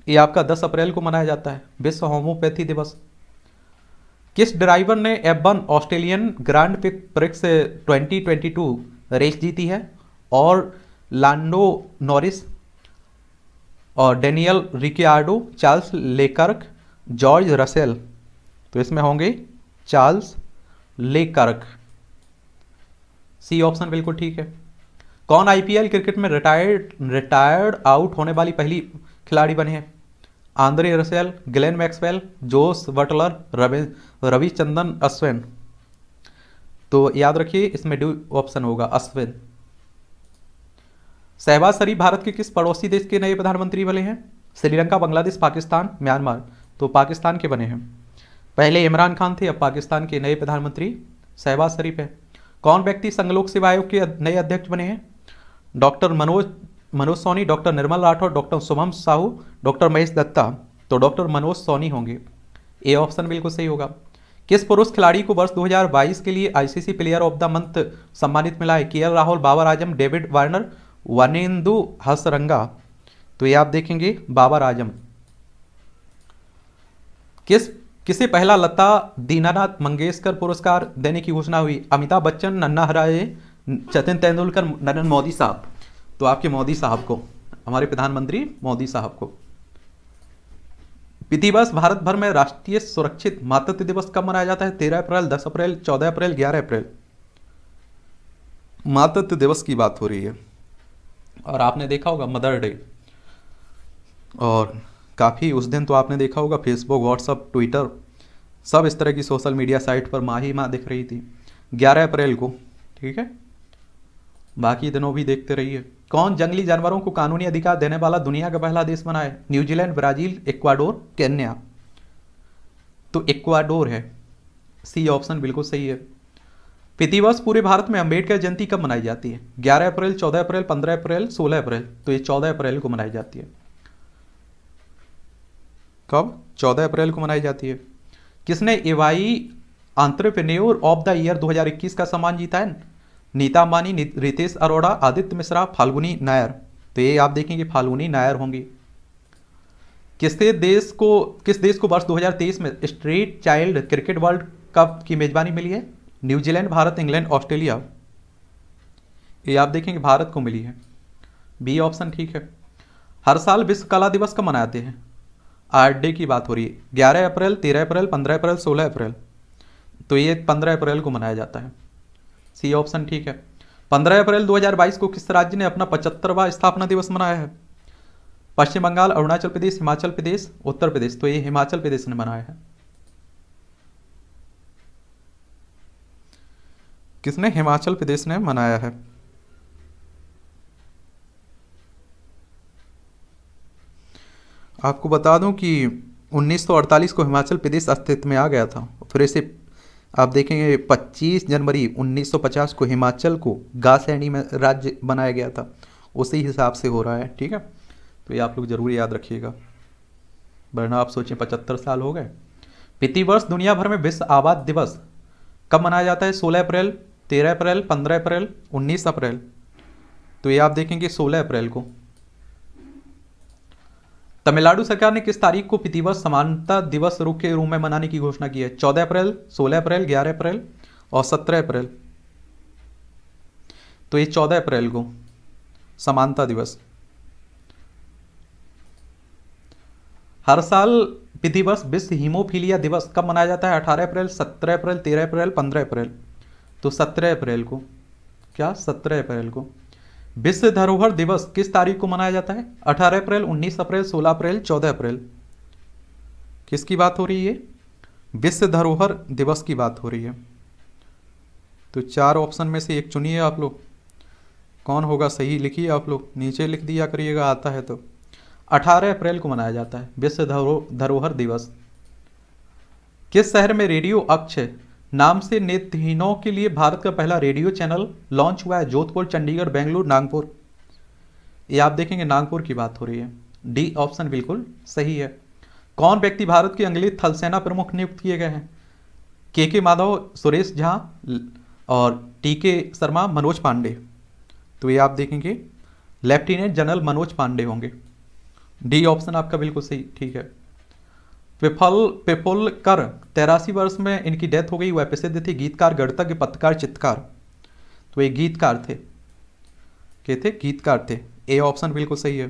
ये आपका दस अप्रैल को मनाया जाता है विश्व होम्योपैथी दिवस किस ड्राइवर ने एबन ऑस्ट्रेलियन ग्रांड प्रिक्स 2022 रेस जीती है और लांडो नॉरिस और Daniel Ricciardo Charles Leclerc George Russell तो इसमें होंगे चार्ल्स लेकर्क सी ऑप्शन बिल्कुल ठीक है कौन आईपीएल क्रिकेट में रिटायर्ड रिटायर्ड आउट होने वाली पहली खिलाड़ी बने हैं Andre Russell Glenn Maxwell Jos Buttler Ravi Ravichandran Ashwin तो याद रखिए इसमें ड्यू ऑप्शन होगा अश्विन शहबाज शरीफ भारत के किस पड़ोसी देश के नए प्रधानमंत्री बने हैं श्रीलंका बांग्लादेश पाकिस्तान म्यांमार तो पाकिस्तान के बने हैं पहले इमरान खान थे अब पाकिस्तान के नए प्रधानमंत्री शहबाज शरीफ हैं कौन व्यक्ति संघलोक सेवा आयोग के नए अध्यक्ष बने हैं doctor Manoj Manoj Soni doctor Nirmal Rathore doctor Shubham Sahu doctor Mahesh Datta तो डॉक्टर मनोज सोनी होंगे ए ऑप्शन बिल्कुल सही होगा किस पुरुष खिलाड़ी को वर्ष 2022 के लिए ICC player of the month सम्मानित मिला है K Rahul Babar Azam David Warner Wanindu Hasaranga तो ये आप देखेंगे बाबर आजम किस किसे पहला लता दीनानाथ मंगेशकर पुरस्कार देने की घोषणा हुई अमिताभ बच्चन नन्ना हराए सचिन तेंदुलकर नरेंद्र मोदी साहब तो आपके मोदी साहब को हमारे प्रधानमंत्री मोदी साहब को दिवस भारत भर में राष्ट्रीय सुरक्षित मातृत्व दिवस कब मनाया जाता है तेरह अप्रैल दस अप्रैल चौदह अप्रैल ग्यारह अप्रैल मातृत्व दिवस की बात हो रही है और आपने देखा होगा मदर डे और काफ़ी उस दिन तो आपने देखा होगा फेसबुक व्हाट्सअप ट्विटर सब इस तरह की सोशल मीडिया साइट पर माँ ही माँ दिख रही थी ग्यारह अप्रैल को ठीक है बाकी दिनों भी देखते रहिए कौन जंगली जानवरों को कानूनी अधिकार देने वाला दुनिया का पहला देश बना है न्यूजीलैंड ब्राजील इक्वाडोर केन्या तो इक्वाडोर है सी ऑप्शन बिल्कुल सही है दिवस पूरे भारत में अंबेडकर जयंती कब मनाई जाती है 11 अप्रैल 14 अप्रैल 15 अप्रैल 16 अप्रैल तो ये 14 अप्रैल को मनाई जाती है कब 14 अप्रैल को मनाई जाती है किसने EY entrepreneur of the year 2021 का सम्मान जीता है नीता अंबानी रितेश अरोड़ा आदित्य मिश्रा फाल्गुनी नायर तो ये आप देखेंगे फाल्गुनी नायर होंगी किस देश को किस देश को वर्ष 2023 में street child cricket world cup की मेजबानी मिली है न्यूजीलैंड भारत इंग्लैंड ऑस्ट्रेलिया ये आप देखेंगे भारत को मिली है बी ऑप्शन ठीक है हर साल विश्व कला दिवस कब मनाते हैं आर्ट डे की बात हो रही है ग्यारह अप्रैल तेरह अप्रैल पंद्रह अप्रैल सोलह अप्रैल तो ये पंद्रह अप्रैल को मनाया जाता है सी ऑप्शन ठीक है पंद्रह अप्रैल 2022 को किस राज्य ने अपना पचहत्तरवा स्थापना दिवस मनाया है पश्चिम बंगाल अरुणाचल प्रदेश हिमाचल प्रदेश उत्तर प्रदेश तो ये हिमाचल प्रदेश ने मनाया है किसने हिमाचल प्रदेश ने मनाया है आपको बता दूं कि 1948 को हिमाचल प्रदेश अस्तित्व में आ गया था फिर इसे आप देखेंगे 25 जनवरी 1950 को हिमाचल को गासैनी में राज्य बनाया गया था उसी हिसाब से हो रहा है ठीक है तो ये आप लोग जरूर याद रखिएगा वरना आप सोचें पचहत्तर साल हो गए प्रतिवर्ष दुनिया भर में विश्व आबाद दिवस कब मनाया जाता है 16 अप्रैल तेरह अप्रैल पंद्रह अप्रैल उन्नीस अप्रैल तो ये आप देखेंगे सोलह अप्रैल को तमिलनाडु सरकार ने किस तारीख को प्रतिवर्ष समानता दिवस रूप के रूप में मनाने की घोषणा की है चौदह अप्रैल सोलह अप्रैल ग्यारह अप्रैल और सत्रह अप्रैल तो ये चौदह अप्रैल को समानता दिवस हर साल प्रतिवर्ष विश्व हीमोफीलिया दिवस कब मनाया जाता है अठारह अप्रैल सत्रह अप्रैल तेरह अप्रैल पंद्रह अप्रैल तो सत्रह अप्रैल को क्या सत्रह अप्रैल को विश्व धरोहर दिवस किस तारीख को मनाया जाता है अठारह अप्रैल उन्नीस अप्रैल सोलह अप्रैल चौदह अप्रैल किसकी बात हो रही है विश्व धरोहर दिवस की बात हो रही है तो चार ऑप्शन में से एक चुनिए आप लोग कौन होगा सही लिखिए आप लोग नीचे लिख दिया करिएगा आता है तो 18 अप्रैल को मनाया जाता है विश्व धरोहर दिवस किस शहर में रेडियो अक्ष नाम से नेत्रहीनों के लिए भारत का पहला रेडियो चैनल लॉन्च हुआ है जोधपुर चंडीगढ़ बेंगलुरु नागपुर ये आप देखेंगे नागपुर की बात हो रही है डी ऑप्शन बिल्कुल सही है कौन व्यक्ति भारत के थल थलसेना प्रमुख नियुक्त किए गए हैं के के माधव सुरेश झा और टी के शर्मा मनोज पांडे तो ये आप देखेंगे लेफ्टिनेंट जनरल मनोज पांडे होंगे डी ऑप्शन आपका बिल्कुल सही ठीक है पिफल पिफुल कर तेरासी वर्ष में इनकी डेथ हो गई वह प्रसिद्ध थे गीतकार गणतज्ञ पत्रकार चित्रकार तो ये गीतकार थे के थे गीतकार थे ए ऑप्शन बिल्कुल सही है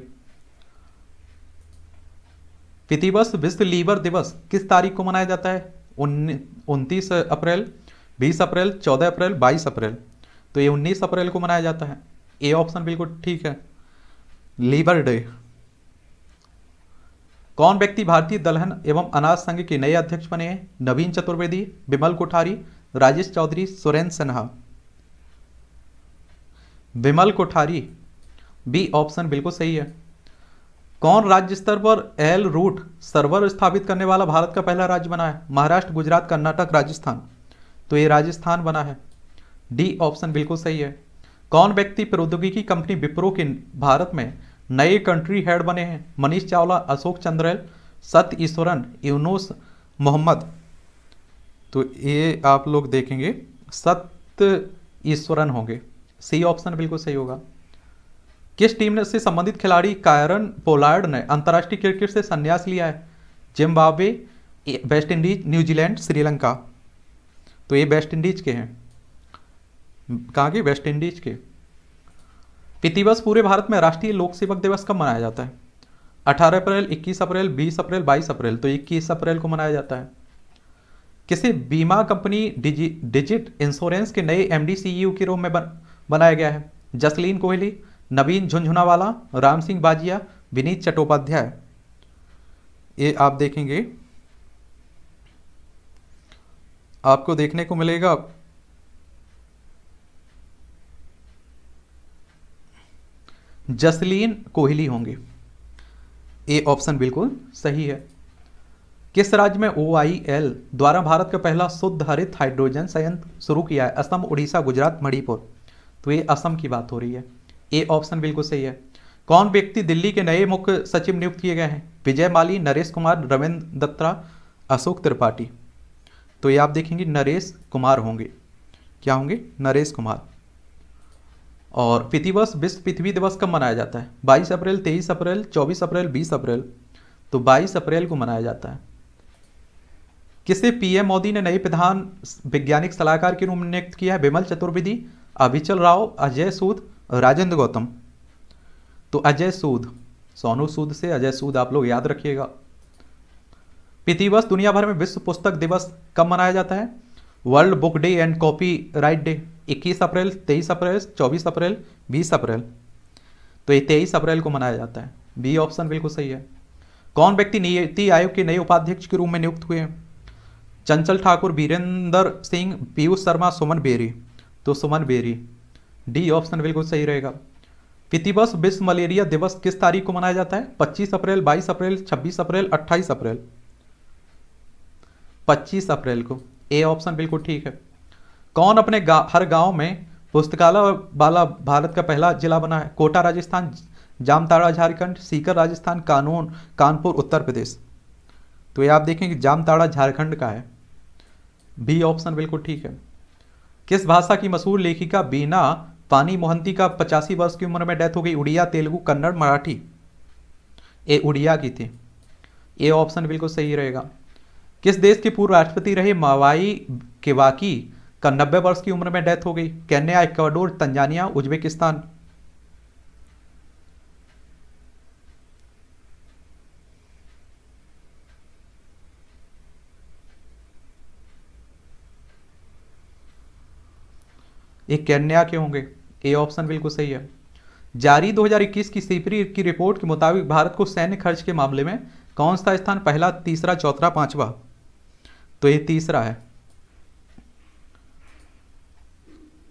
प्रतिवर्ष विश्व लीवर दिवस किस तारीख को मनाया जाता है उनतीस अप्रैल 20 अप्रैल 14 अप्रैल 22 अप्रैल तो ये 19 अप्रैल को मनाया जाता है ए ऑप्शन बिल्कुल ठीक है लीवर डे कौन व्यक्ति भारतीय दलहन एवं अनाज संघ के नए अध्यक्ष बने हैं नवीन चतुर्वेदी विमल कोठारी राजेश चौधरी सुरेंद्र सिन्हा विमल कोठारी बी ऑप्शन बिल्कुल सही है कौन राज्य स्तर पर एल रूट सर्वर स्थापित करने वाला भारत का पहला राज्य बना है महाराष्ट्र गुजरात कर्नाटक राजस्थान तो ये राजस्थान बना है डी ऑप्शन बिल्कुल सही है कौन व्यक्ति प्रौद्योगिकी कंपनी विप्रो के भारत में नए कंट्री हेड बने हैं मनीष चावला अशोक चंद्रैल सत ईश्वरन यूनुस मोहम्मद तो ये आप लोग देखेंगे सत ईश्वरन होंगे सी ऑप्शन बिल्कुल सही होगा किस टीम ने से संबंधित खिलाड़ी कायरन पोलार्ड ने अंतर्राष्ट्रीय क्रिकेट से संन्यास लिया है Zimbabwe West Indies New Zealand Sri Lanka तो ये वेस्ट इंडीज के हैं कहाँ के वेस्ट इंडीज के ये दिवस पूरे भारत में राष्ट्रीय लोक सेवक दिवस कब मनाया जाता है 18 अप्रैल 21 अप्रैल 20 अप्रैल 22 अप्रैल तो 21 अप्रैल को मनाया जाता है किसी बीमा कंपनी डिजिट इंश्योरेंस के नए एम डी के रूप में बनाया गया है जसलीन कोहली नवीन झुंझुनावाला राम सिंह बाजिया विनीत चट्टोपाध्याय ये आप देखेंगे आपको देखने को मिलेगा जसलीन कोहली होंगे ए ऑप्शन बिल्कुल सही है किस राज्य में ओ द्वारा भारत का पहला शुद्ध हरित हाइड्रोजन संयंत्र शुरू किया है असम उड़ीसा गुजरात मणिपुर तो ये असम की बात हो रही है ए ऑप्शन बिल्कुल सही है कौन व्यक्ति दिल्ली के नए मुख्य सचिव नियुक्त किए गए हैं विजय माली नरेश कुमार रविंद्र दत्ता अशोक त्रिपाठी तो ये आप देखेंगे नरेश कुमार होंगे क्या होंगे नरेश कुमार और पृथ्वी विश्व पृथ्वी दिवस कब मनाया जाता है बाईस अप्रैल तेईस अप्रैल चौबीस अप्रैल बीस अप्रैल तो बाईस अप्रैल को मनाया जाता है किसे पीएम मोदी ने नए प्रधान वैज्ञानिक सलाहकार के रूप में नियुक्त किया है विमल चतुर्वेदी अभिचल राव अजय सूद राजेंद्र गौतम तो अजय सूद सोनू सूद से अजय सूद आप लोग याद रखिएगा पृथ्वी दुनिया भर में विश्व पुस्तक दिवस कब मनाया जाता है world book day and copyright day इक्कीस अप्रैल तेईस अप्रैल चौबीस अप्रैल बीस अप्रैल तो ये तेईस अप्रैल को मनाया जाता है बी ऑप्शन बिल्कुल सही है कौन व्यक्ति नीति आयोग के नए उपाध्यक्ष के रूप में नियुक्त हुए चंचल ठाकुर बीरेंद्र सिंह पीयूष शर्मा सुमन बेरी तो सुमन बेरी डी ऑप्शन बिल्कुल सही रहेगा पितिवस विश्व मलेरिया दिवस किस तारीख को मनाया जाता है 25 अप्रैल 22 अप्रैल 26 अप्रैल 28 अप्रैल 25 अप्रैल को ए ऑप्शन बिल्कुल ठीक है कौन अपने गा, हर गांव में पुस्तकालय वाला बाला भारत का पहला जिला बना है कोटा राजस्थान जामताड़ा झारखंड सीकर राजस्थान कानून कानपुर उत्तर प्रदेश तो ये आप देखें कि जामताड़ा झारखंड का है बी ऑप्शन बिल्कुल ठीक है किस भाषा की मशहूर लेखिका बीना पानी मोहंती का पचासी वर्ष की उम्र में डेथ हो गई उड़िया तेलुगु कन्नड़ मराठी ए उड़िया की थी ए ऑप्शन बिल्कुल सही रहेगा किस देश के पूर्व राष्ट्रपति रहे मावाई केवाकी का नब्बे वर्ष की उम्र में डेथ हो गई केन्या इक्वाडोर तंजानिया उज्बेकिस्तान ये कैन्या के होंगे ए ऑप्शन बिल्कुल सही है जारी 2021 की सीपरी की रिपोर्ट के मुताबिक भारत को सैन्य खर्च के मामले में कौन सा स्थान पहला तीसरा चौथा पांचवा तो ये तीसरा है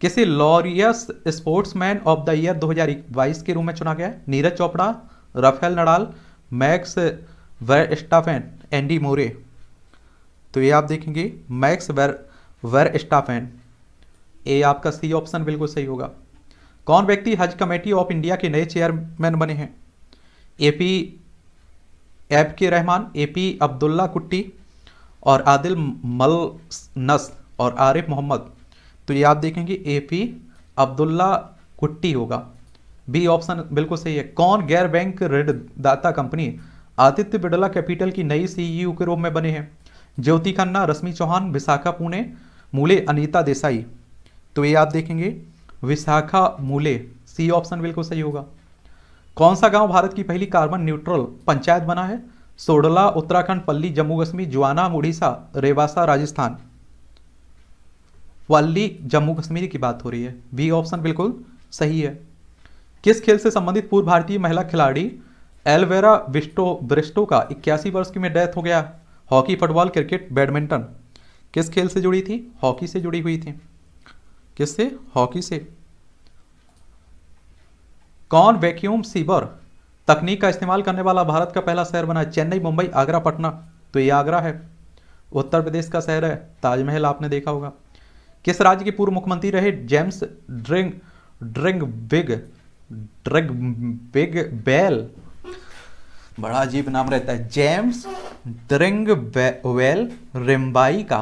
किसी Laureus sportsman of the year 2022 के रूप में चुना गया है Neeraj Chopra Rafael Nadal Max Verstappen Andy Murray तो ये आप देखेंगे Max Ver Verstappen A आपका सी ऑप्शन बिल्कुल सही होगा कौन व्यक्ति हज कमेटी ऑफ इंडिया के नए चेयरमैन बने हैं ए पी एफ के रहमान ए पी अब्दुल्ला कुट्टी और आदिल मल नस और आरिफ मोहम्मद तो ये आप देखेंगे ए पी अब्दुल्ला कुट्टी होगा बी ऑप्शन बिल्कुल सही है कौन गैर बैंक ऋण दाता कंपनी आदित्य बिड़ला कैपिटल की नई सीईओ e के रूप में बने हैं ज्योति खन्ना रश्मि चौहान विशाखा पुणे मूले अनीता देसाई तो ये आप देखेंगे विशाखा मूले सी ऑप्शन बिल्कुल सही होगा कौन सा गांव भारत की पहली कार्बन न्यूट्रल पंचायत बना है सोडला उत्तराखंड पल्ली जम्मू कश्मीर जुआना उड़ीसा रेवासा राजस्थान वाली जम्मू कश्मीर की बात हो रही है बी ऑप्शन बिल्कुल सही है किस खेल से संबंधित पूर्व भारतीय महिला खिलाड़ी एलवेरा विस्टो ब्रिस्टो का इक्यासी वर्ष की में डेथ हो गया हॉकी फुटबॉल क्रिकेट बैडमिंटन किस खेल से जुड़ी थी हॉकी से जुड़ी हुई थी किससे हॉकी से कौन वैक्यूम सीबर तकनीक का इस्तेमाल करने वाला भारत का पहला शहर बना चेन्नई मुंबई आगरा पटना तो ये आगरा है उत्तर प्रदेश का शहर है ताजमहल आपने देखा होगा किस राज्य के पूर्व मुख्यमंत्री रहे जेम्स ड्रिंग ड्रिंग बिग ड्रिग बिग बेल बड़ा अजीब नाम रहता है जेम्स ड्रिंग वेल रिम्बाई का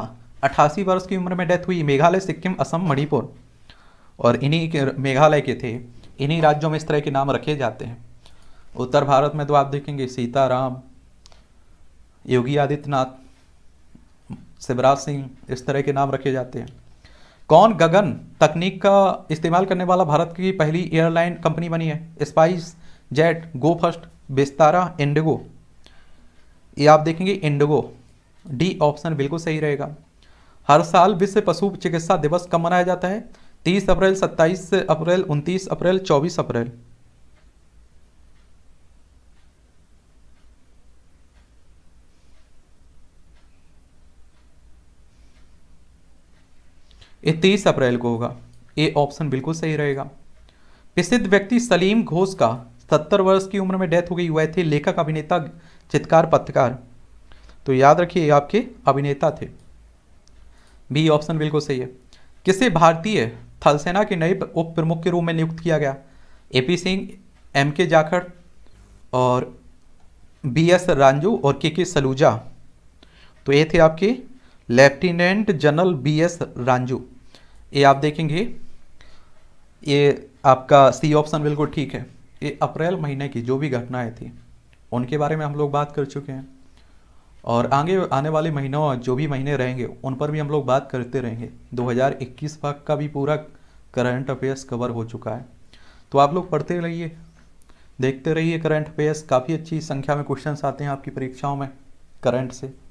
अठासी वर्ष की उम्र में डेथ हुई मेघालय सिक्किम असम मणिपुर और इन्हीं के मेघालय के थे इन्हीं राज्यों में इस तरह के नाम रखे जाते हैं उत्तर भारत में तो आप देखेंगे सीताराम योगी आदित्यनाथ शिवराज सिंह इस तरह के नाम रखे जाते हैं कौन गगन तकनीक का इस्तेमाल करने वाला भारत की पहली एयरलाइन कंपनी बनी है स्पाइस जेट गो फर्स्ट बिस्तारा इंडिगो ये आप देखेंगे इंडिगो डी ऑप्शन बिल्कुल सही रहेगा हर साल विश्व पशु चिकित्सा दिवस कब मनाया जाता है 30 अप्रैल 27 अप्रैल 29 अप्रैल 24 अप्रैल ये तेईस अप्रैल को होगा ए ऑप्शन बिल्कुल सही रहेगा प्रसिद्ध व्यक्ति सलीम घोष का सत्तर वर्ष की उम्र में डेथ हो गई हुए थे लेखक अभिनेता चित्कार पत्रकार तो याद रखिए आपके अभिनेता थे बी ऑप्शन बिल्कुल सही है किसे भारतीय थलसेना के नए उप प्रमुख के रूप में नियुक्त किया गया ए पी सिंह एम के जाखड़ और बी एस रांजू और के के सलूजा तो ये थे आपके lieutenant general B S Raju ये आप देखेंगे ये आपका सी ऑप्शन बिल्कुल ठीक है ये अप्रैल महीने की जो भी घटनाएं थी उनके बारे में हम लोग बात कर चुके हैं और आगे आने वाले महीनों और जो भी महीने रहेंगे उन पर भी हम लोग बात करते रहेंगे 2021 हज़ार का भी पूरा करंट अफेयर्स कवर हो चुका है तो आप लोग पढ़ते रहिए देखते रहिए करंट अफेयर्स काफ़ी अच्छी संख्या में क्वेश्चन आते हैं आपकी परीक्षाओं में करंट से